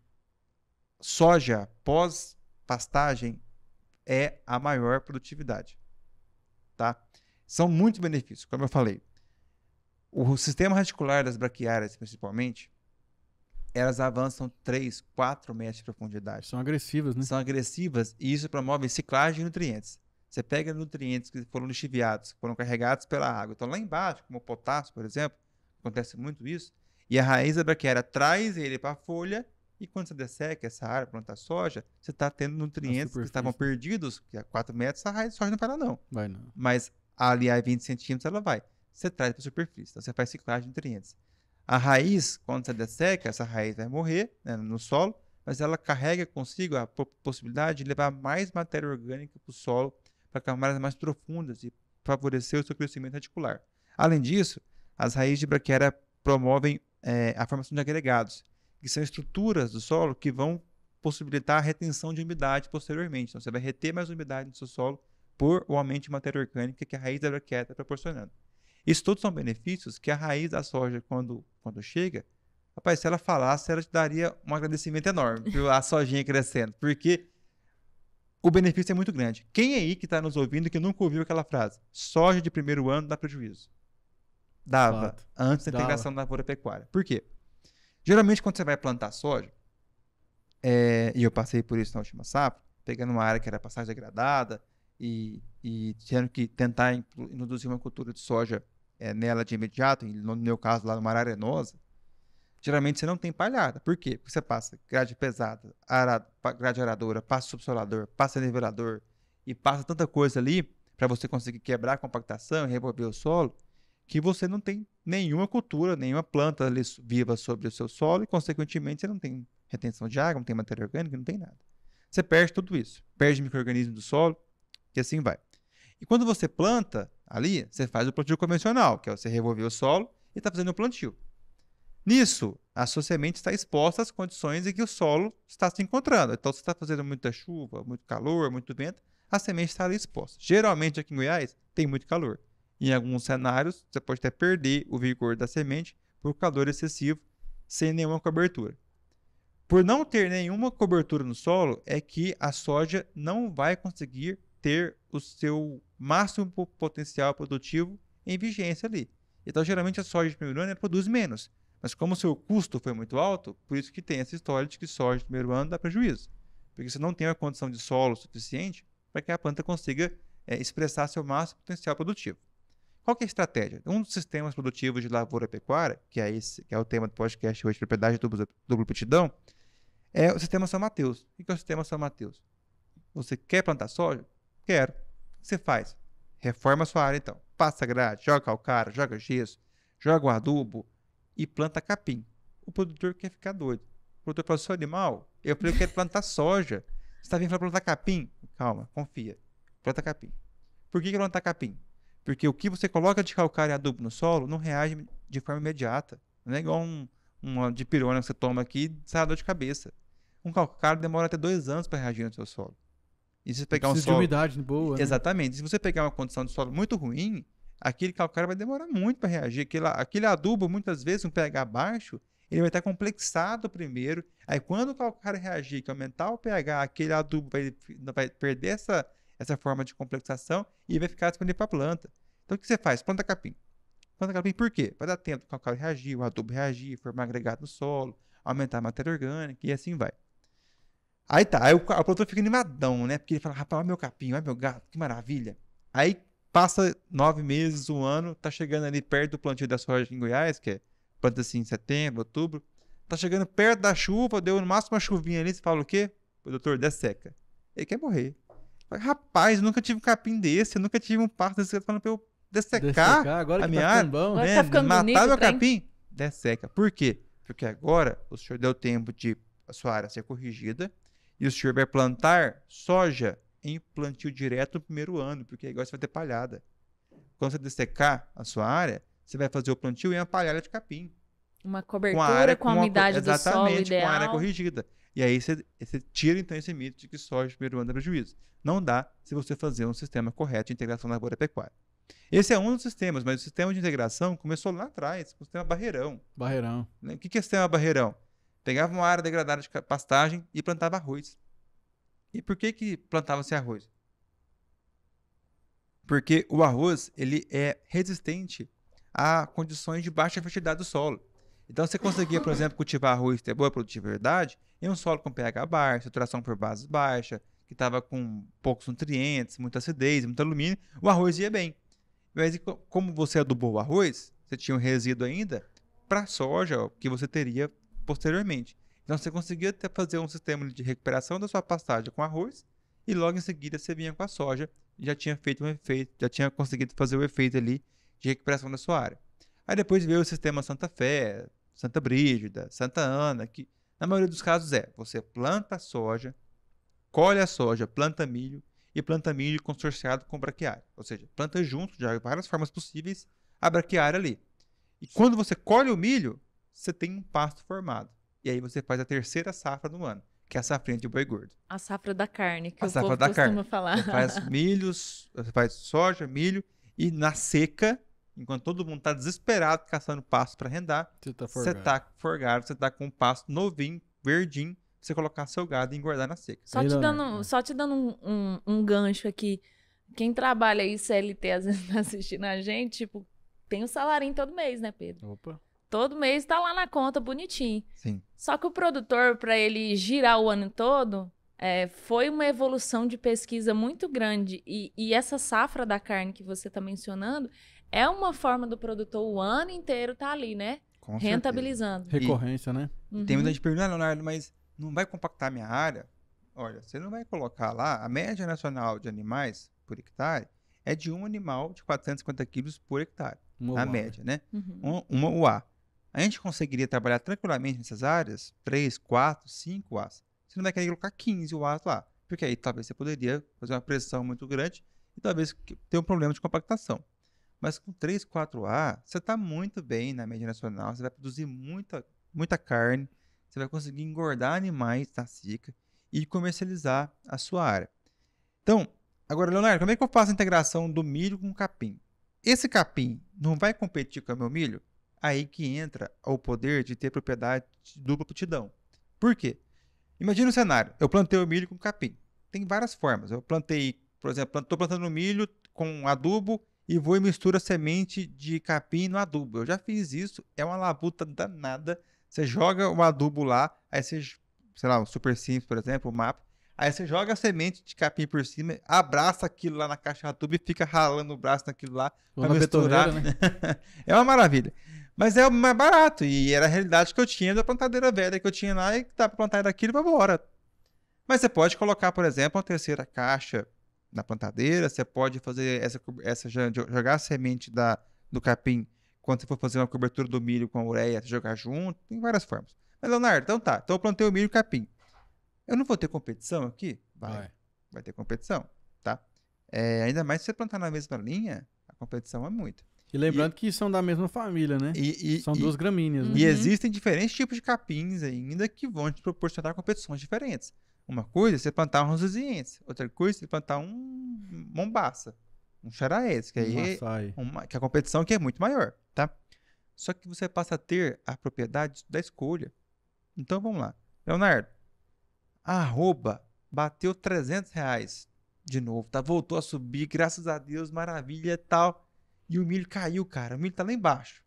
soja pós pastagem é a maior produtividade. Tá? São muitos benefícios, como eu falei. O sistema radicular das braquiárias, principalmente, elas avançam 3, 4 metros de profundidade. São agressivas, né? São agressivas e isso promove ciclagem de nutrientes. Você pega nutrientes que foram lixiviados, que foram carregados pela água, estão lá embaixo, como o potássio, por exemplo, acontece muito isso, e a raiz da braquiária traz ele para a folha e quando você desseca essa área, plantar soja, você está tendo nutrientes que estavam perdidos, que é a 4 metros a raiz de soja não vai lá, não. Vai não. Mas ali a 20 centímetros ela vai. Você traz para a superfície, então você faz ciclagem de nutrientes. A raiz, quando você desseca, essa raiz vai morrer né, no solo, mas ela carrega consigo a possibilidade de levar mais matéria orgânica para o solo, para camadas mais profundas e favorecer o seu crescimento radicular. Além disso, as raízes de braquera promovem é, a formação de agregados, que são estruturas do solo que vão possibilitar a retenção de umidade posteriormente. Então, você vai reter mais umidade no seu solo por o aumento de matéria orgânica que a raiz da broqueta está proporcionando. Isso todos são benefícios que a raiz da soja, quando, quando chega, rapaz, se ela falasse, ela te daria um agradecimento enorme a sojinha crescendo, porque o benefício é muito grande. Quem aí que está nos ouvindo que nunca ouviu aquela frase? Soja de primeiro ano dá prejuízo. Dava, Fato. antes da Dava. integração da lavoura pecuária. Por quê? Geralmente, quando você vai plantar soja, é, e eu passei por isso na última safra, pegando uma área que era passagem degradada e, e tendo que tentar introduzir uma cultura de soja é, nela de imediato, no meu caso, lá numa área arenosa, geralmente você não tem palhada. Por quê? Porque você passa grade pesada, arado, grade aradora, passa subsolador, passa nivelador e passa tanta coisa ali para você conseguir quebrar a compactação e revolver o solo que você não tem nenhuma cultura, nenhuma planta viva sobre o seu solo e, consequentemente, você não tem retenção de água, não tem matéria orgânica, não tem nada. Você perde tudo isso. Perde micro-organismos do solo e assim vai. E quando você planta ali, você faz o plantio convencional, que é você revolver o solo e está fazendo o plantio. Nisso, a sua semente está exposta às condições em que o solo está se encontrando. Então, se está fazendo muita chuva, muito calor, muito vento, a semente está ali exposta. Geralmente aqui em Goiás tem muito calor. Em alguns cenários, você pode até perder o vigor da semente por calor excessivo sem nenhuma cobertura. Por não ter nenhuma cobertura no solo, é que a soja não vai conseguir ter o seu máximo potencial produtivo em vigência ali. Então, geralmente, a soja de primeiro ano produz menos. Mas como o seu custo foi muito alto, por isso que tem essa história de que soja de primeiro ano dá prejuízo. Porque você não tem uma condição de solo suficiente para que a planta consiga é, expressar seu máximo potencial produtivo. Qual é a estratégia? Um dos sistemas produtivos de lavoura pecuária, que é esse, que é o tema do podcast hoje, propriedade do, duplo petidão, é o sistema São Mateus. O que é o sistema São Mateus? Você quer plantar soja? Quero. O que você faz? Reforma a sua área, então. Passa grade, joga calcário, joga gesso, joga o adubo e planta capim. O produtor quer ficar doido. O produtor fala, seu é animal? Eu falei, eu quero plantar soja. Você está vindo para plantar capim? Calma, confia. Planta capim. Por que, que plantar capim? Porque o que você coloca de calcário e adubo no solo não reage de forma imediata. Não é igual um, de pirona que você toma aqui sai a dor de cabeça. Um calcário demora até dois anos para reagir no seu solo. E se você pegar um solo. de umidade boa. Né? Exatamente. Né? Se você pegar uma condição de solo muito ruim, aquele calcário vai demorar muito para reagir. Aquele, aquele adubo, muitas vezes, um pH baixo, ele vai estar complexado primeiro. Aí, quando o calcário reagir, que aumentar o pH, aquele adubo vai, vai perder essa essa forma de complexação e vai ficar disponível para a planta. Então o que você faz? Planta capim. Planta capim por quê? Vai dar tempo para o calcário reagir, o adubo reagir, formar agregado no solo, aumentar a matéria orgânica e assim vai. Aí tá, aí o, o produtor fica animadão, né? Porque ele fala, rapaz, olha meu capim, olha meu gato, que maravilha. Aí passa nove meses, um ano, tá chegando ali perto do plantio da soja em Goiás, que é planta assim em setembro, outubro. Tá chegando perto da chuva, deu no máximo uma chuvinha ali, você fala o quê? O produtor, seca. Ele quer morrer. Rapaz, nunca tive um capim desse, nunca tive um parto desse falando pra eu dessecar, dessecar agora a tá minha tá área, bom, né? tá matar meu capim, desseca. Por quê? Porque agora o senhor deu tempo de a sua área ser corrigida e o senhor vai plantar soja em plantio direto no primeiro ano, porque é agora você vai ter palhada. Quando você dessecar a sua área, você vai fazer o plantio em uma palhada de capim. Uma cobertura com a, área, com a umidade com do solo ideal. Exatamente, com a área corrigida. E aí você, tira então esse mito de que soja de primeiro ano dá prejuízo. Não dá se você fazer um sistema correto de integração lavoura-pecuária. Esse é um dos sistemas, mas o sistema de integração começou lá atrás, com o sistema barreirão. Barreirão. Né? O que é sistema barreirão? Pegava uma área degradada de pastagem e plantava arroz. E por que, que plantava-se arroz? Porque o arroz ele é resistente a condições de baixa fertilidade do solo. Então você conseguia, por exemplo, cultivar arroz ter é boa produtividade em um solo com pH baixo, saturação por bases baixa, que estava com poucos nutrientes, muita acidez, muito alumínio, o arroz ia bem. Mas como você adubou o arroz, você tinha um resíduo ainda para soja que você teria posteriormente. Então você conseguia até fazer um sistema de recuperação da sua pastagem com arroz e logo em seguida você vinha com a soja e já tinha feito um efeito, já tinha conseguido fazer o efeito ali de recuperação da sua área. Aí depois veio o sistema Santa Fé, Santa Brígida, Santa Ana, que na maioria dos casos é você planta soja, colhe a soja, planta milho e planta milho consorciado com braquiária. Ou seja, planta junto de várias formas possíveis a braquiária ali. E quando você colhe o milho, você tem um pasto formado. E aí você faz a terceira safra do ano, que é a safrinha de boi gordo. A safra da carne, que a o safra povo da costuma carne. falar. Você faz milhos, você faz soja, milho e na seca Enquanto todo mundo está desesperado caçando pasto para arrendar, você está tá forgado, você tá com um pasto novinho, verdinho, você colocar seu gado e engordar na seca. Só te dando, né? só te dando um, um, um gancho aqui. Quem trabalha aí CLT às vezes tá assistindo a gente, tipo, tem o um salário todo mês, né, Pedro? Opa. Todo mês está lá na conta bonitinho. Sim. Só que o produtor, para ele girar o ano todo, é, foi uma evolução de pesquisa muito grande. E, e, essa safra da carne que você está mencionando, é uma forma do produtor o ano inteiro estar tá ali, né? Com Rentabilizando. Certeza. Recorrência, né? e, né? Uhum. Tem muita uhum. gente perguntando, ah, Leonardo, mas não vai compactar minha área? Olha, você não vai colocar lá, a média nacional de animais por hectare é de um animal de 450 quilos por hectare. Uma a né? média, né? Uhum. Um, uma UA. A gente conseguiria trabalhar tranquilamente nessas áreas 3, 4, 5 UAs. Você não vai querer colocar 15 UAs lá, porque aí talvez você poderia fazer uma pressão muito grande e talvez ter um problema de compactação. Mas com 3, 4A, você está muito bem na média nacional, você vai produzir muita, muita carne, você vai conseguir engordar animais na SICA e comercializar a sua área. Então, agora, Leonardo, como é que eu faço a integração do milho com o capim? Esse capim não vai competir com o meu milho? Aí que entra o poder de ter propriedade de dupla putidão. Por quê? Imagina o um cenário: eu plantei o milho com capim. Tem várias formas. Eu plantei, por exemplo, estou plantando milho com adubo e vou e misturo a semente de capim no adubo. Eu já fiz isso, é uma labuta danada. Você joga o adubo lá, aí você, sei lá, um Super Sims, por exemplo, o mapa. Aí você joga a semente de capim por cima, abraça aquilo lá na caixa de adubo e fica ralando o braço naquilo lá para misturar. Né? é uma maravilha. Mas é mais barato e era a realidade que eu tinha da plantadeira velha que eu tinha lá e dá para plantar daquilo e vai embora. Mas você pode colocar, por exemplo, uma terceira caixa na plantadeira, você pode fazer essa, essa jogar a semente da, do capim quando você for fazer uma cobertura do milho com a ureia, jogar junto, tem várias formas. Mas, Leonardo, então tá, então eu plantei o milho e o capim. Eu não vou ter competição aqui? Vai. Vai, vai ter competição, tá? É, ainda mais se você plantar na mesma linha, a competição é muita. E lembrando e, que são da mesma família, né? E, e, são duas gramíneas. Né? E uhum. existem diferentes tipos de capins ainda que vão te proporcionar competições diferentes. Uma coisa é você plantar um rosasiense, outra coisa é você plantar um mombaça, um xaraés, que aí é uma, que a competição que é muito maior, tá? Só que você passa a ter a propriedade da escolha. Então vamos lá. Leonardo, arroba bateu 300 reais de novo, tá? Voltou a subir, graças a Deus, maravilha tal. E o milho caiu, cara. O milho tá lá embaixo.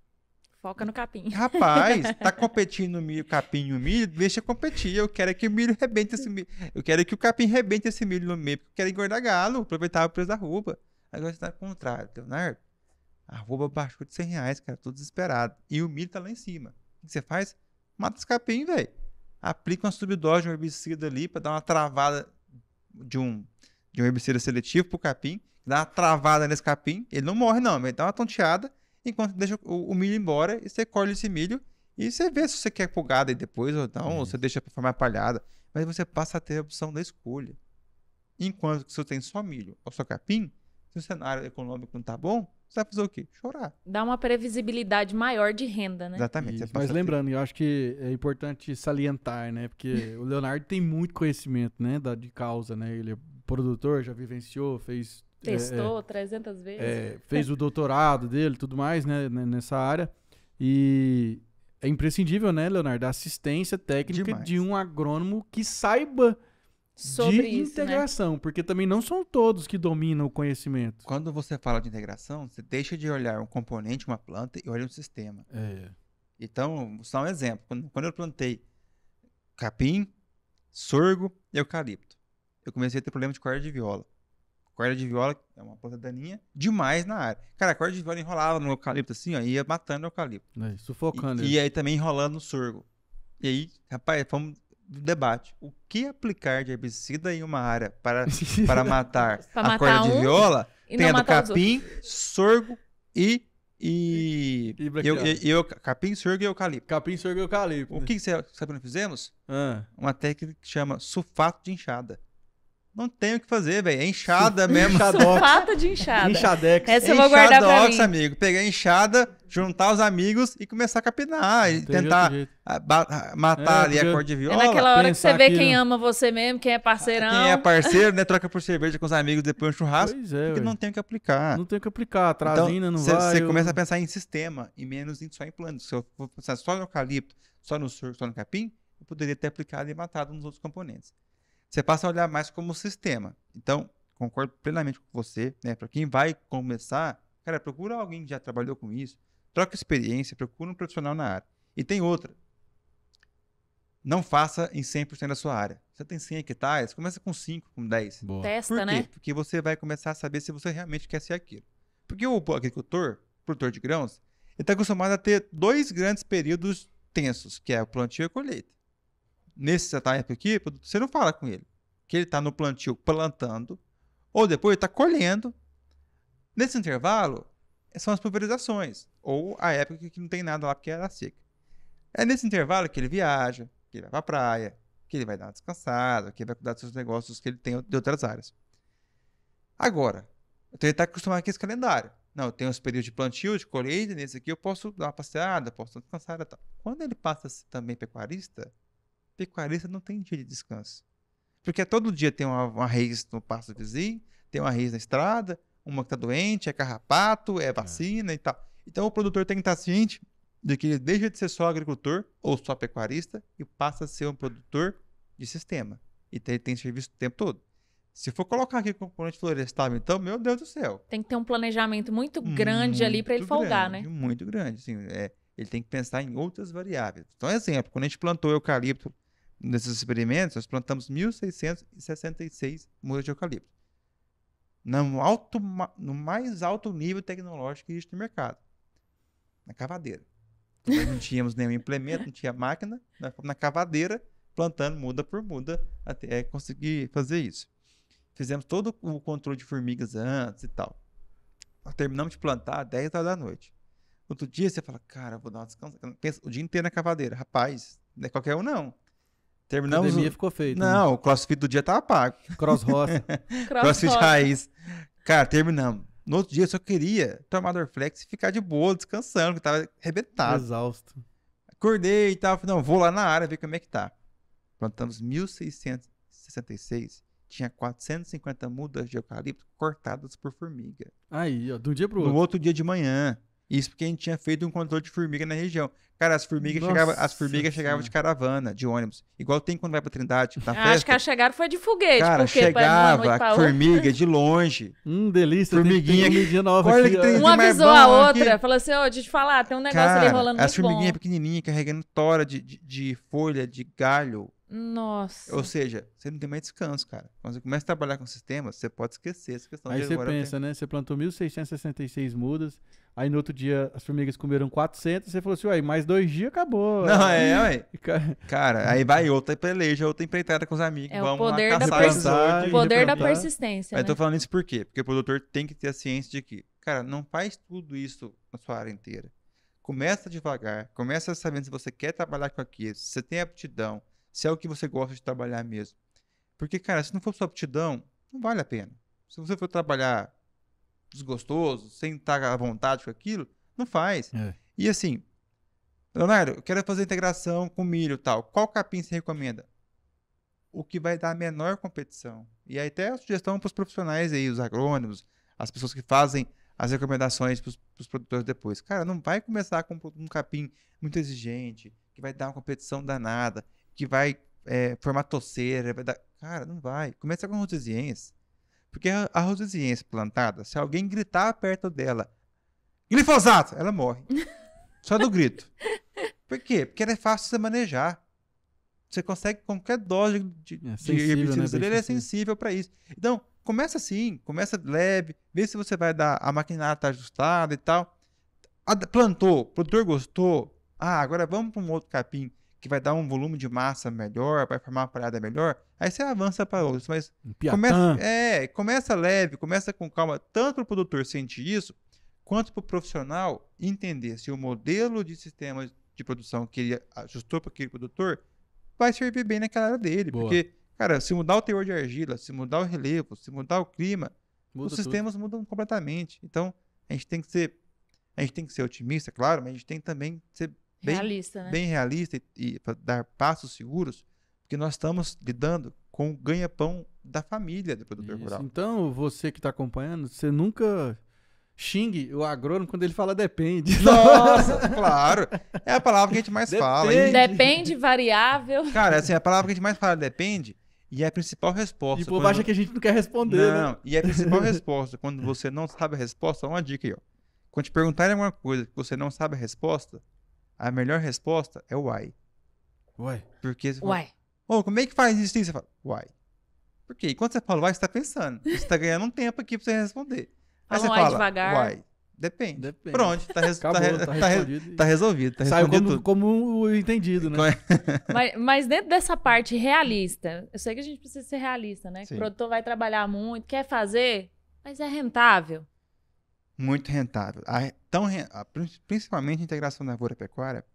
Foca no capim. Rapaz, tá competindo o milho, capim e o milho, deixa competir. Eu quero é que o milho rebente esse milho. Eu quero é que o capim rebente esse milho no meio, porque eu quero engordar galo, aproveitar o preço da roupa. Agora você tá contrário, Leonardo. Tá A roupa baixou de 100 reais, cara, tô desesperado. E o milho tá lá em cima. O que você faz? Mata esse capim, velho. Aplica uma subdose de um herbicida ali para dar uma travada de um, de um herbicida seletivo pro capim. Dá uma travada nesse capim. Ele não morre, não, mas dá uma tonteada enquanto deixa o, o milho embora e você colhe esse milho e você vê se você quer pulgada aí depois ou não, ou você deixa para formar palhada. Mas você passa a ter a opção da escolha. Enquanto que se você tem só milho ou só capim, se o cenário econômico não tá bom, você vai fazer o quê? Chorar. Dá uma previsibilidade maior de renda, né? Exatamente. Isso, mas lembrando, eu acho que é importante salientar, né? Porque o Leonardo tem muito conhecimento, né? Da, de causa, né? Ele é produtor, já vivenciou, fez Testou é, 300 é. vezes. É, fez o doutorado dele tudo mais, né, né, nessa área. E é imprescindível, né, Leonardo, a assistência técnica Demais. de um agrônomo que saiba Sobre de isso, né? integração, né? porque também não são todos que dominam o conhecimento. Quando você fala de integração, você deixa de olhar um componente, uma planta, e olha um sistema. É. Então, só um exemplo. Quando, quando eu plantei capim, sorgo e eucalipto, eu comecei a ter problema de corda de viola corda de viola, é uma planta daninha, demais na área. Cara, a corda de viola enrolava no eucalipto assim, ó, ia matando o eucalipto. É, sufocando. E, e, aí também enrolando o sorgo. E aí, rapaz, fomos debate. O que aplicar de herbicida em uma área para, para matar a matar corda um de viola? Tem a do capim, sorgo e e, e, eu, eu, capim, sorgo e eucalipto. Capim, sorgo e eucalipto. O que, que você sabe que nós fizemos? Ah. Uma técnica que chama sulfato de enxada. Não tem o que fazer, velho. É inchada mesmo. uma Sulfata de inchada. Inchadex. Essa eu vou guardar pra mim. amigo. Pegar enxada, juntar os amigos e começar a capinar. E tentar matar é, ali a cor de viola. É naquela hora que você vê quem ama você mesmo, quem é parceirão. Quem é parceiro, né? Troca por cerveja com os amigos depois um churrasco. Pois é, porque não tem o que aplicar. Não tem o que aplicar. Então, trazina então, não cê, vai. Você eu... começa a pensar em sistema e menos em só em plantas. Se eu for pensar só no eucalipto, só no surco, só no capim, eu poderia ter aplicado e matado nos outros componentes você passa a olhar mais como sistema. Então, concordo plenamente com você, né? Para quem vai começar, cara, procura alguém que já trabalhou com isso, troca experiência, procura um profissional na área. E tem outra. Não faça em 100% da sua área. Você tem 100 hectares, começa com 5, com 10. Boa. Testa, Por quê? né? Porque você vai começar a saber se você realmente quer ser aquilo. Porque o agricultor, produtor de grãos, ele está acostumado a ter dois grandes períodos tensos, que é o plantio e a colheita nessa época aqui, você não fala com ele. Que ele está no plantio plantando, ou depois está colhendo. Nesse intervalo, são as pulverizações, ou a época que não tem nada lá porque era seca. É nesse intervalo que ele viaja, que ele vai para a praia, que ele vai dar uma descansada, que ele vai cuidar dos seus negócios que ele tem de outras áreas. Agora, então que estar tá acostumado com esse calendário. Não, eu tenho os períodos de plantio, de colheita, nesse aqui eu posso dar uma passeada, posso dar uma descansada e tal. Quando ele passa a ser também pecuarista, Pecuarista não tem dia de descanso. Porque todo dia tem uma, uma no pasto vizinho, tem uma raiz na estrada, uma que está doente, é carrapato, é, é. vacina é. e tal. Então o produtor tem que estar ciente de que ele deixa de ser só agricultor ou só pecuarista e passa a ser um produtor de sistema. e tem serviço o tempo todo. Se for colocar aqui componente florestal, então, meu Deus do céu. Tem que ter um planejamento muito grande muito ali para ele folgar, grande, né? Muito grande, sim. É, ele tem que pensar em outras variáveis. Então, é exemplo, quando a gente plantou eucalipto nesses experimentos, nós plantamos 1.666 mudas de eucalipto. No, alto, no mais alto nível tecnológico que existe no mercado. Na cavadeira. Então, não tínhamos nenhum implemento, não tinha máquina, nós né? fomos na cavadeira, plantando muda por muda, até é, conseguir fazer isso. Fizemos todo o controle de formigas antes e tal. terminamos de plantar às 10 horas da noite. Outro dia você fala, cara, vou dar uma descansada. Pensa o dia inteiro na cavadeira. Rapaz, não é qualquer um não. Terminamos. Academia o... ficou feito. Né? Não, né? o crossfit do dia tava pago. Cross roça. crossfit raiz. Cara, terminamos. No outro dia eu só queria tomar Dorflex e ficar de boa, descansando, que tava arrebentado. Exausto. Acordei e tal. Falei, não, vou lá na área ver como é que tá. Plantamos 1666. Tinha 450 mudas de eucalipto cortadas por formiga. Aí, ó, de um dia pro outro. No outro dia de manhã. Isso porque a gente tinha feito um controle de formiga na região. Cara, as formigas chegavam, as formigas de caravana, de ônibus. Igual tem quando vai pra Trindade, na tá ah, festa. Acho que a chegada foi de foguete. Cara, porque chegava a formiga de longe. Hum, delícia. Formiguinha. Tem, tem nova Olha aqui, tem, uma avisou a outra. Aqui. Falou assim, ó, oh, deixa eu te falar, tem um negócio Cara, ali rolando as formiguinhas pequenininhas carregando tora de, de, de folha, de galho. Nossa. Ou seja, você não tem mais descanso, cara. Quando você começa a trabalhar com sistemas, você pode esquecer essa questão Aí de você pensa, né? Você plantou 1.666 mudas, Aí no outro dia as formigas comeram 400 e você falou assim, ué, mais dois dias acabou. Não, é, ué. Cara, aí vai outra peleja, outra empreitada com os amigos. É vamos o poder, da, persi o poder da persistência. Aí né? tô falando isso por quê? Porque o produtor tem que ter a ciência de que, cara, não faz tudo isso na sua área inteira. Começa devagar, começa sabendo se você quer trabalhar com aquilo, se você tem aptidão, se é o que você gosta de trabalhar mesmo. Porque, cara, se não for sua aptidão, não vale a pena. Se você for trabalhar desgostoso, sem estar à vontade com aquilo, não faz. É. E assim, Leonardo, eu quero fazer integração com milho e tal. Qual capim você recomenda? O que vai dar menor competição. E aí até a sugestão para os profissionais aí, os agrônomos, as pessoas que fazem as recomendações para os produtores depois. Cara, não vai começar com um capim muito exigente, que vai dar uma competição danada, que vai é, formar toceira, vai dar... Cara, não vai. Começa com rotesiense. Porque a rosiciência plantada, se alguém gritar perto dela, glifosato, ela morre. Só do grito. Por quê? Porque ela é fácil de manejar. Você consegue qualquer dose de, é de herbicida, né? ele é sensível para isso. Então, começa assim, começa leve, vê se você vai dar, a maquinada tá ajustada e tal. Plantou, o produtor gostou, ah, agora vamos para um outro capim que vai dar um volume de massa melhor, vai formar uma parada melhor, aí você avança para outros. Mas Piatã. começa, é, começa leve, começa com calma, tanto para o produtor sentir isso, quanto para o profissional entender se o modelo de sistema de produção que ele ajustou para aquele produtor vai servir bem naquela área dele. Boa. Porque, cara, se mudar o teor de argila, se mudar o relevo, se mudar o clima, Muda os tudo. sistemas mudam completamente. Então, a gente tem que ser. A gente tem que ser otimista, claro, mas a gente tem que também ser bem realista, né? bem realista e, e para dar passos seguros, porque nós estamos lidando com o ganha-pão da família do produtor Isso. rural. Então, você que está acompanhando, você nunca xingue o agrônomo quando ele fala depende. Nossa, claro. É a palavra que a gente mais depende. fala. Hein? Depende, variável. Cara, assim, a palavra que a gente mais fala é depende e é a principal resposta. E o povo acha que a gente não quer responder, né? não, né? E é a principal resposta. Quando você não sabe a resposta, uma dica aí, ó. Quando te perguntarem alguma coisa que você não sabe a resposta, a melhor resposta é o why. Why? Porque você fala, why. Oh, como é que faz isso? Você fala, why. Por quê? quando você fala why, você tá pensando. Você tá ganhando um tempo aqui pra você responder. Aí fala você fala, devagar. why. Depende. Depende. Pronto, tá, res tá Acabou, tá, tá, resolvido. tá, resolvido. Tá Saiu como, como, o entendido, né? É? mas, mas, dentro dessa parte realista, eu sei que a gente precisa ser realista, né? Sim. O produtor vai trabalhar muito, quer fazer, mas é rentável muito rentável. A, tão, a, principalmente a integração lavoura-pecuária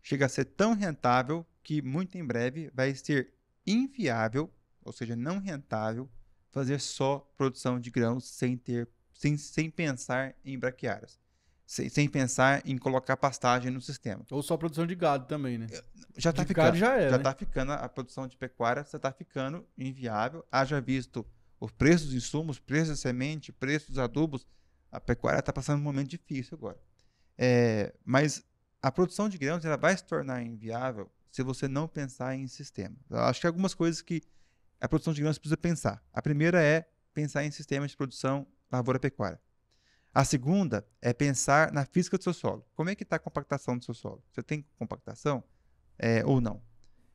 chega a ser tão rentável que muito em breve vai ser inviável, ou seja, não rentável, fazer só produção de grãos sem ter, sem, sem pensar em braquiárias. Sem, sem pensar em colocar pastagem no sistema. Ou só produção de gado também, né? É, já está ficando. Já, é, já né? Tá ficando a, a produção de pecuária, já está ficando inviável. Haja visto os preços dos insumos, preços da semente, preços dos adubos, a pecuária está passando um momento difícil agora. É, mas a produção de grãos ela vai se tornar inviável se você não pensar em sistema. Eu acho que algumas coisas que a produção de grãos precisa pensar. A primeira é pensar em sistemas de produção lavoura-pecuária. A segunda é pensar na física do seu solo. Como é que está a compactação do seu solo? Você tem compactação é, ou não?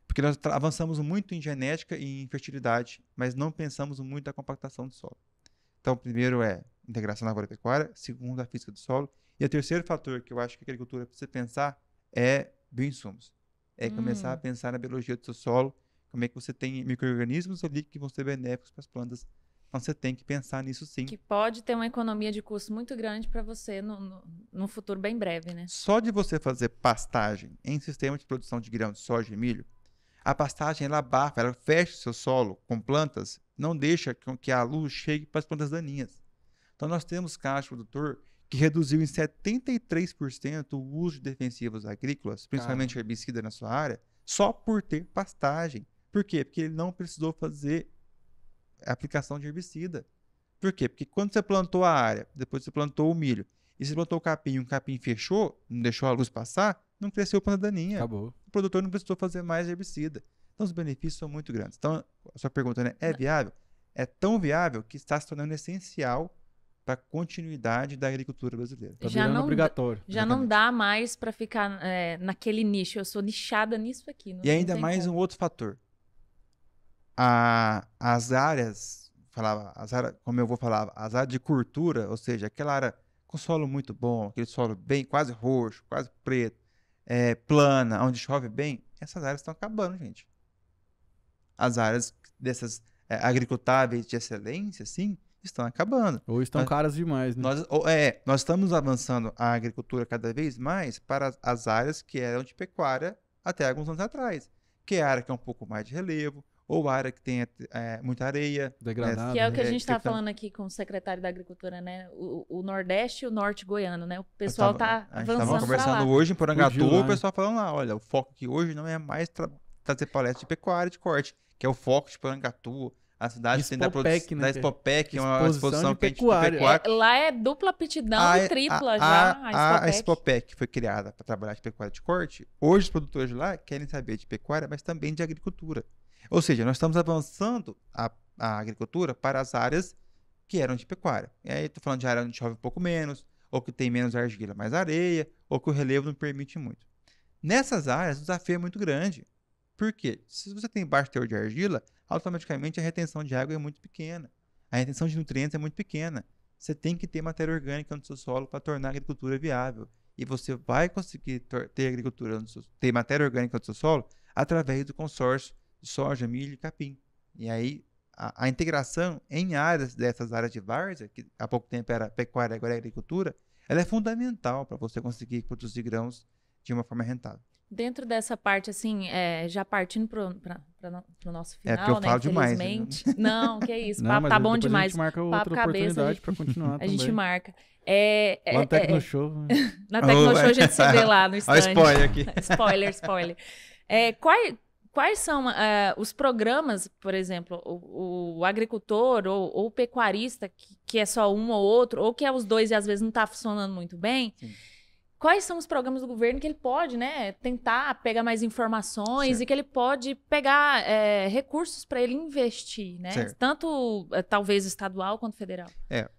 Porque nós avançamos muito em genética e em fertilidade, mas não pensamos muito na compactação do solo. Então, primeiro é integração na agropecuária, segundo a física do solo, e o terceiro fator que eu acho que a agricultura precisa pensar é bioinsumos. É começar a hum. pensar na biologia do seu solo, como é que você tem micro-organismos ali que vão ser benéficos para as plantas. Então você tem que pensar nisso sim. Que pode ter uma economia de custo muito grande para você no, no, no, futuro bem breve, né? Só de você fazer pastagem em sistema de produção de grão de soja e milho, a pastagem ela abafa, ela fecha o seu solo com plantas, não deixa que a luz chegue para as plantas daninhas. Então, nós temos caixa produtor que reduziu em 73% o uso de defensivos agrícolas, principalmente Cara. herbicida na sua área, só por ter pastagem. Por quê? Porque ele não precisou fazer aplicação de herbicida. Por quê? Porque quando você plantou a área, depois você plantou o milho, e você plantou o capim, o capim fechou, não deixou a luz passar, não cresceu planta daninha. Acabou. O produtor não precisou fazer mais herbicida. Então os benefícios são muito grandes. Então, a sua pergunta né, é né. viável? É tão viável que está se tornando essencial para a continuidade da agricultura brasileira. Tá já não obrigatório. Já exatamente. não dá mais para ficar é, naquele nicho. Eu sou nichada nisso aqui. Não, e ainda mais como. um outro fator. A, as áreas, falava, as áreas, como eu vou falar, as áreas de cultura, ou seja, aquela área com solo muito bom, aquele solo bem quase roxo, quase preto, é, plana, onde chove bem, essas áreas estão acabando, gente. As áreas dessas é, agricultáveis de excelência, assim, estão acabando. Ou estão nós, caras demais, né? Nós, é, nós estamos avançando a agricultura cada vez mais para as áreas que eram de pecuária até alguns anos atrás, que é a área que é um pouco mais de relevo, ou área que tem é, muita areia. Né? Degradada. Né? Que é o que a é, gente está tá falando aqui com o secretário da Agricultura, né? O, o Nordeste e o Norte goiano, né? O pessoal está avançando. Estava conversando hoje em Porangatu, o né? pessoal falando lá, olha, o foco aqui hoje não é mais trazer palestra de pecuária de corte, que é o foco de Porangatu, a cidade Expopec, tem da, Spopec, né, da Spopec, é uma exposição de que pecuária. pecuária. É, lá é dupla aptidão ah, e é, tripla a, já. A, a, a foi criada para trabalhar de pecuária de corte. Hoje os produtores lá querem saber de pecuária, mas também de agricultura. Ou seja, nós estamos avançando a, a agricultura para as áreas que eram de pecuária. E aí estou falando de área onde chove um pouco menos, ou que tem menos argila, mais areia, ou que o relevo não permite muito. Nessas áreas, o desafio é muito grande. Por quê? Se você tem baixo teor de argila, automaticamente a retenção de água é muito pequena. A retenção de nutrientes é muito pequena. Você tem que ter matéria orgânica no seu solo para tornar a agricultura viável. E você vai conseguir ter agricultura, seu, ter matéria orgânica no seu solo através do consórcio de soja, milho e capim. E aí a, a integração em áreas dessas áreas de várzea, que há pouco tempo era pecuária, agora é agricultura, ela é fundamental para você conseguir produzir grãos de uma forma rentável. Dentro dessa parte, assim, é, já partindo para o nosso é, final, é eu né? Falo Infelizmente. Demais, né? Não, que é isso. Não, papo tá bom demais. A gente marca outra papo oportunidade para continuar. a também. gente marca. É, é, lá é, no Tecnoshow. É, né? na Tecnoshow a gente se vê lá no stand. Olha spoiler aqui. spoiler, spoiler. É, quais, quais são uh, os programas, por exemplo, o, o agricultor ou, ou, o pecuarista, que, que é só um ou outro, ou que é os dois e às vezes não está funcionando muito bem. Sim quais são os programas do governo que ele pode, né, tentar pegar mais informações certo. e que ele pode pegar é, recursos para ele investir, né? Certo. Tanto é, talvez estadual quanto federal. É.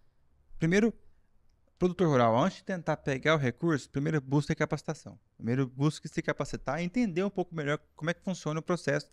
Primeiro, produtor rural, antes de tentar pegar o recurso, primeiro busca capacitação. Primeiro busca se capacitar, entender um pouco melhor como é que funciona o processo.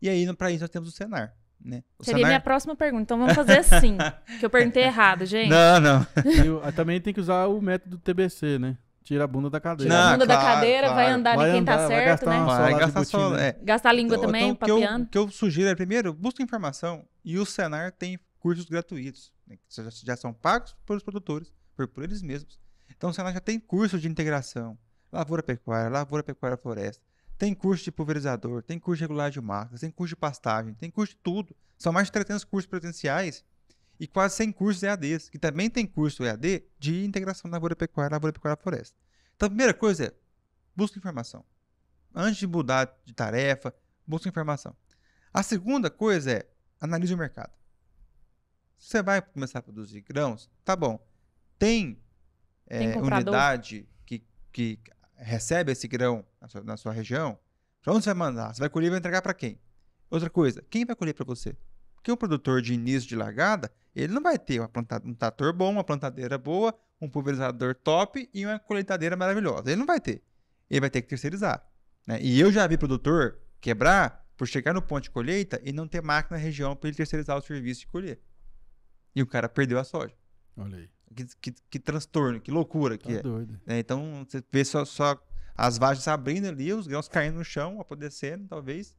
E aí, para isso, nós temos o Senar. Né? O Seria Senar... minha próxima pergunta, então vamos fazer assim, que eu perguntei errado, gente. Não, não. eu, ah, também tem que usar o método TBC, né? Tira a bunda da cadeira. Tira a bunda claro, da cadeira, claro. vai tá andar vai em quem andar, tá certo, né? vai né? Vai gastar, só, é. gastar a língua então, também, então, papiando. O que, eu, sugiro é, primeiro, busca informação. E o Senar tem cursos gratuitos, né, já, já são pagos pelos produtores, por, por eles mesmos. Então o Senar já tem cursos de integração. Lavoura pecuária, lavoura pecuária floresta. Tem curso de pulverizador, tem curso de regulagem de marcas, tem curso de pastagem, tem curso de tudo. São mais de 300 cursos presenciais e quase 100 cursos EADs, que também tem curso EAD de integração da lavoura pecuária, lavoura pecuária floresta. Então, a primeira coisa é busca informação. Antes de mudar de tarefa, busca informação. A segunda coisa é analise o mercado. Você vai começar a produzir grãos? Tá bom. Tem, é, tem unidade que, que recebe esse grão na sua, na sua região? Para onde você vai mandar? Você vai colher e vai entregar para quem? Outra coisa, quem vai colher para você? Porque o produtor de início de largada, ele não vai ter planta, um trator bom, uma plantadeira boa, um pulverizador top e uma colheitadeira maravilhosa. Ele não vai ter. Ele vai ter que terceirizar. Né? E eu já vi produtor quebrar por chegar no ponto de colheita e não ter máquina na região para ele terceirizar o serviço de colher. E o cara perdeu a soja. Olha aí. Que, que, que transtorno, que loucura que tá é. Doido. é. Então, você vê só, só as vagens abrindo ali, os grãos caindo no chão, apodrecendo, talvez.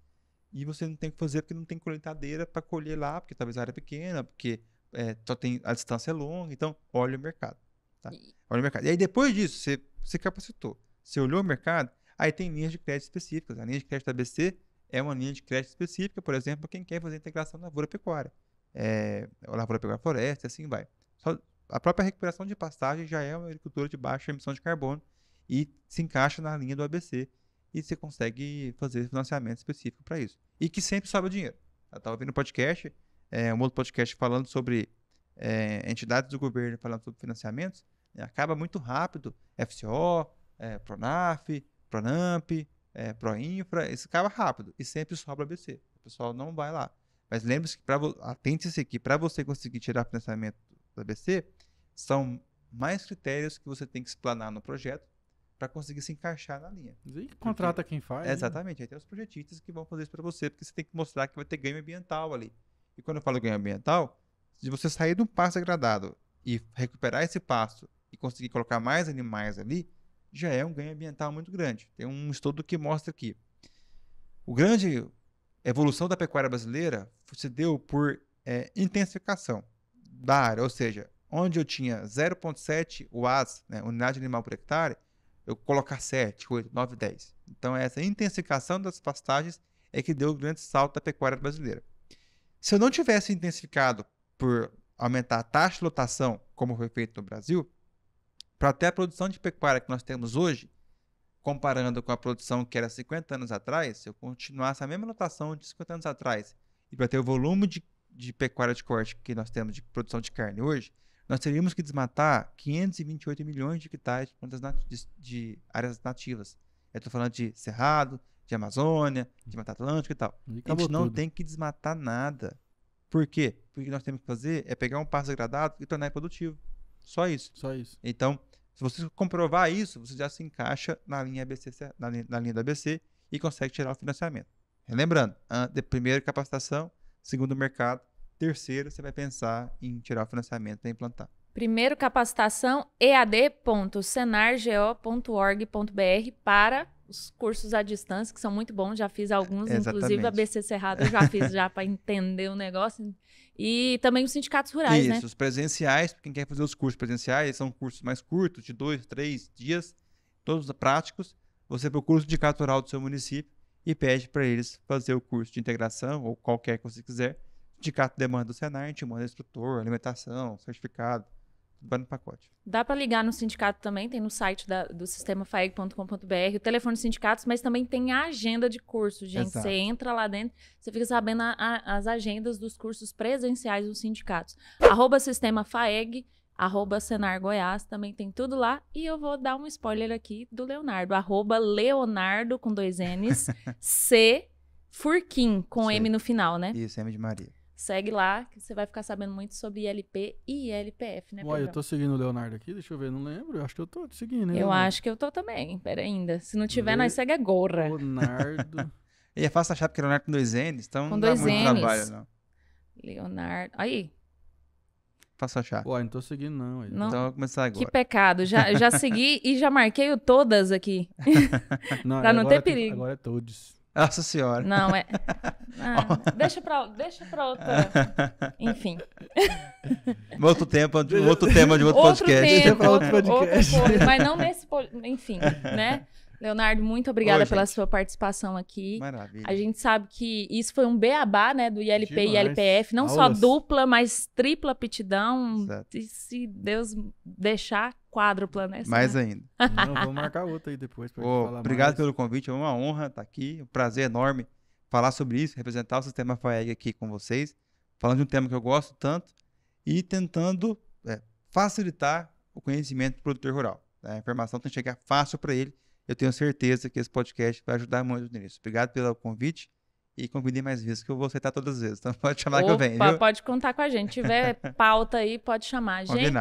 E você não tem que fazer porque não tem colheitadeira para colher lá, porque talvez a área é pequena, porque é, só tem, a distância é longa, então olha o mercado. Tá? Olha o mercado. E aí depois disso, você, você capacitou, você olhou o mercado, aí tem linhas de crédito específicas. A linha de crédito da ABC é uma linha de crédito específica, por exemplo, para quem quer fazer integração na lavoura pecuária. É, lavoura pecuária floresta, assim vai. Só, a própria recuperação de pastagem já é uma agricultura de baixa emissão de carbono e se encaixa na linha do ABC e você consegue fazer financiamento específico para isso. E que sempre sobra dinheiro. Eu estava ouvindo o podcast, é, um outro podcast falando sobre é, entidades do governo, falando sobre financiamentos, né, acaba muito rápido. FCO, é, Pronaf, Pronamp, é, Proinfra, isso acaba rápido e sempre sobra BC. O pessoal não vai lá. Mas lembre-se que, atente-se que para você conseguir tirar financiamento da BC, são mais critérios que você tem que explanar no projeto para conseguir se encaixar na linha. E contrata porque, quem faz. Né? exatamente, aí tem os projetistas que vão fazer isso para você, porque você tem que mostrar que vai ter ganho ambiental ali. E quando eu falo ganho ambiental, de você sair de um pasto agradado e recuperar esse pasto e conseguir colocar mais animais ali, já é um ganho ambiental muito grande. Tem um estudo que mostra que o grande evolução da pecuária brasileira se deu por é, intensificação da área, ou seja, onde eu tinha 0,7 UAS, né, unidade animal por hectare, eu colocar 7, 8, 9, 10. Então, essa intensificação das pastagens é que deu o grande salto da pecuária brasileira. Se eu não tivesse intensificado por aumentar a taxa de lotação, como foi feito no Brasil, para ter a produção de pecuária que nós temos hoje, comparando com a produção que era 50 anos atrás, se eu continuasse a mesma lotação de 50 anos atrás e para ter o volume de, de pecuária de corte que nós temos de produção de carne hoje, nós teríamos que desmatar 528 milhões de hectares de, de, de áreas nativas. Eu estou falando de cerrado, de Amazônia, de Mata Atlântica e tal. E a gente não tudo. tem que desmatar nada. Por quê? Porque o que nós temos que fazer é pegar um passo degradado e tornar ele produtivo. Só isso. Só isso. Então, se você comprovar isso, você já se encaixa na linha, ABC, na linha, na linha da ABC e consegue tirar o financiamento. Lembrando, primeiro capacitação, segundo mercado, terceiro você vai pensar em tirar o financiamento e implantar. Primeiro capacitação ead.senargo.org.br para os cursos à distância, que são muito bons, já fiz alguns, inclusive a BC Cerrado eu já fiz já para entender o negócio. E também os sindicatos rurais, Isso, né? Isso, os presenciais, quem quer fazer os cursos presenciais, são cursos mais curtos, de dois, três dias, todos práticos. Você procura o sindicato rural do seu município e pede para eles fazer o curso de integração ou qualquer que você quiser. O sindicato demanda do Senar, a gente manda instrutor, alimentação, certificado, vai no pacote. Dá para ligar no sindicato também, tem no site da, do sistemafaeg.com.br, o telefone dos sindicatos, mas também tem a agenda de cursos, gente. Exato. Você entra lá dentro, você fica sabendo a, a, as agendas dos cursos presenciais dos sindicatos. Arroba Sistema Faeg, arroba Senar Goiás, também tem tudo lá. E eu vou dar um spoiler aqui do Leonardo, arroba Leonardo, com dois N's, C, Furquim, com Sei. M no final, né? Isso, M de Maria. Segue lá, que você vai ficar sabendo muito sobre ILP e ILPF, né, Uai, eu tô seguindo o Leonardo aqui, deixa eu ver, não lembro. Eu acho que eu tô te seguindo, né? Eu Leonardo? acho que eu tô também, pera ainda. Se não tiver, Le... nós segue agora. Leonardo. e é fácil achar porque Leonardo com dois N's, então com não dá muito N's. trabalho, não. Leonardo. Aí. Faço achar. Uai, não tô seguindo, não. não. Então eu vou começar agora. Que pecado. Já, já segui e já marquei o todas aqui. não, pra é, não ter perigo. agora é todos. Nossa senhora. Não, é. Ah, deixa pra, deixa pra outra. Enfim. outro tempo, outro tema de outro, outro podcast. Tempo, outro, outro podcast. Outro, mas não nesse. Enfim, né? Leonardo, muito obrigada Oi, pela sua participação aqui. Maravilha. A gente sabe que isso foi um beabá, né, do ILP Demais. e ILPF, não Aulas. só dupla, mas tripla aptidão. Exato. E se Deus deixar, quádrupla, né? Mais né? ainda. Não, vamos marcar outra aí depois. Pra oh, falar obrigado mais. pelo convite, é uma honra estar tá aqui, um prazer enorme falar sobre isso, representar o sistema FAEG aqui com vocês, falando de um tema que eu gosto tanto e tentando é, facilitar o conhecimento do produtor rural. Né? A informação tem que chegar fácil para ele. Eu tenho certeza que esse podcast vai ajudar muito nisso. Obrigado pelo convite e convidei mais vezes, que eu vou aceitar todas as vezes. Então pode chamar Opa, que eu venho. Viu? Pode contar com a gente. Se tiver pauta aí, pode chamar. a Gente,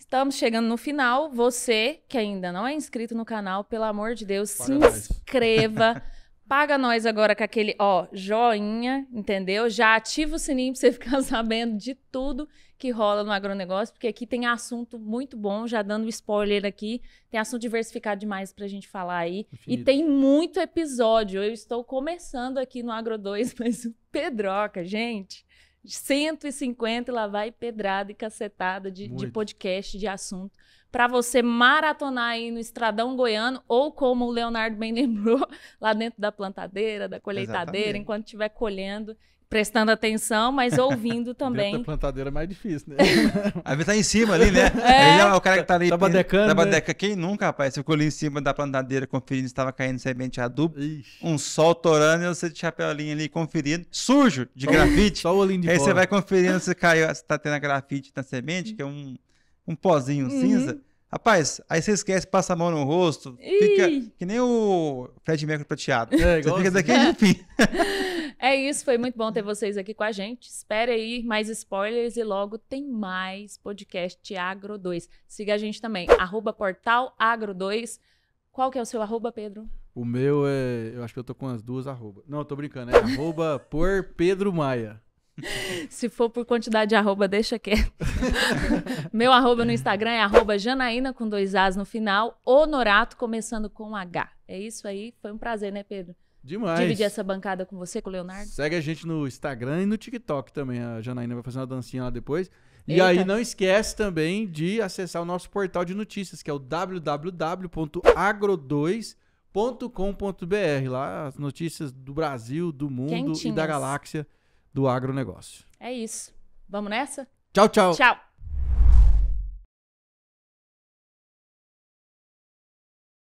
Estamos chegando no final. Você que ainda não é inscrito no canal, pelo amor de Deus, Paga se nós. inscreva. Paga nós agora com aquele, ó, joinha, entendeu? Já ativa o sininho para você ficar sabendo de tudo que rola no agronegócio, porque aqui tem assunto muito bom, já dando spoiler aqui, tem assunto diversificado demais para a gente falar aí. Infinito. E tem muito episódio. Eu estou começando aqui no Agro 2, mas o Pedroca, gente, 150 lá vai pedrada e cacetada de, de podcast, de assunto, para você maratonar aí no Estradão Goiano, ou como o Leonardo bem lembrou, lá dentro da plantadeira, da colheitadeira, Exatamente. enquanto estiver colhendo prestando atenção, mas ouvindo também. Dentro da plantadeira é mais difícil, né? Às vezes tá em cima ali, né? É. Aí é o cara que tá ali... Tá badecando, tá badeca. Né? Quem nunca, rapaz? Ficou ali em cima da plantadeira conferindo se tava caindo semente adubo. Ixi. Um sol torando e você de chapeulinho ali conferindo. Sujo, de só grafite. Só o olhinho de Aí você vai conferindo se caiu, se tá tendo a grafite na semente, hum. que é um, um pozinho uhum. cinza. Rapaz, aí você esquece, passa a mão no rosto, Ih. fica que nem o Fred Mercury prateado. É, igual você fica daqui é. fim. É isso, foi muito bom ter vocês aqui com a gente. Espere aí mais spoilers e logo tem mais podcast Agro 2. Siga a gente também, arroba portal Agro 2. Qual que é o seu arroba, Pedro? O meu é. Eu acho que eu tô com as duas arroba. Não, tô brincando. É arroba por Pedro Maia. Se for por quantidade de arroba, deixa quieto. Meu arroba no Instagram é arroba Janaína com dois As no final, Honorato começando com H. É isso aí, foi um prazer, né, Pedro? Demais. Dividir essa bancada com você, com o Leonardo. Segue a gente no Instagram e no TikTok também. A Janaína vai fazer uma dancinha lá depois. E Eita. aí não esquece também de acessar o nosso portal de notícias, que é o www.agro2.com.br. Lá as notícias do Brasil, do mundo Quentinhas. e da galáxia do agronegócio. É isso. Vamos nessa? Tchau, tchau. Tchau.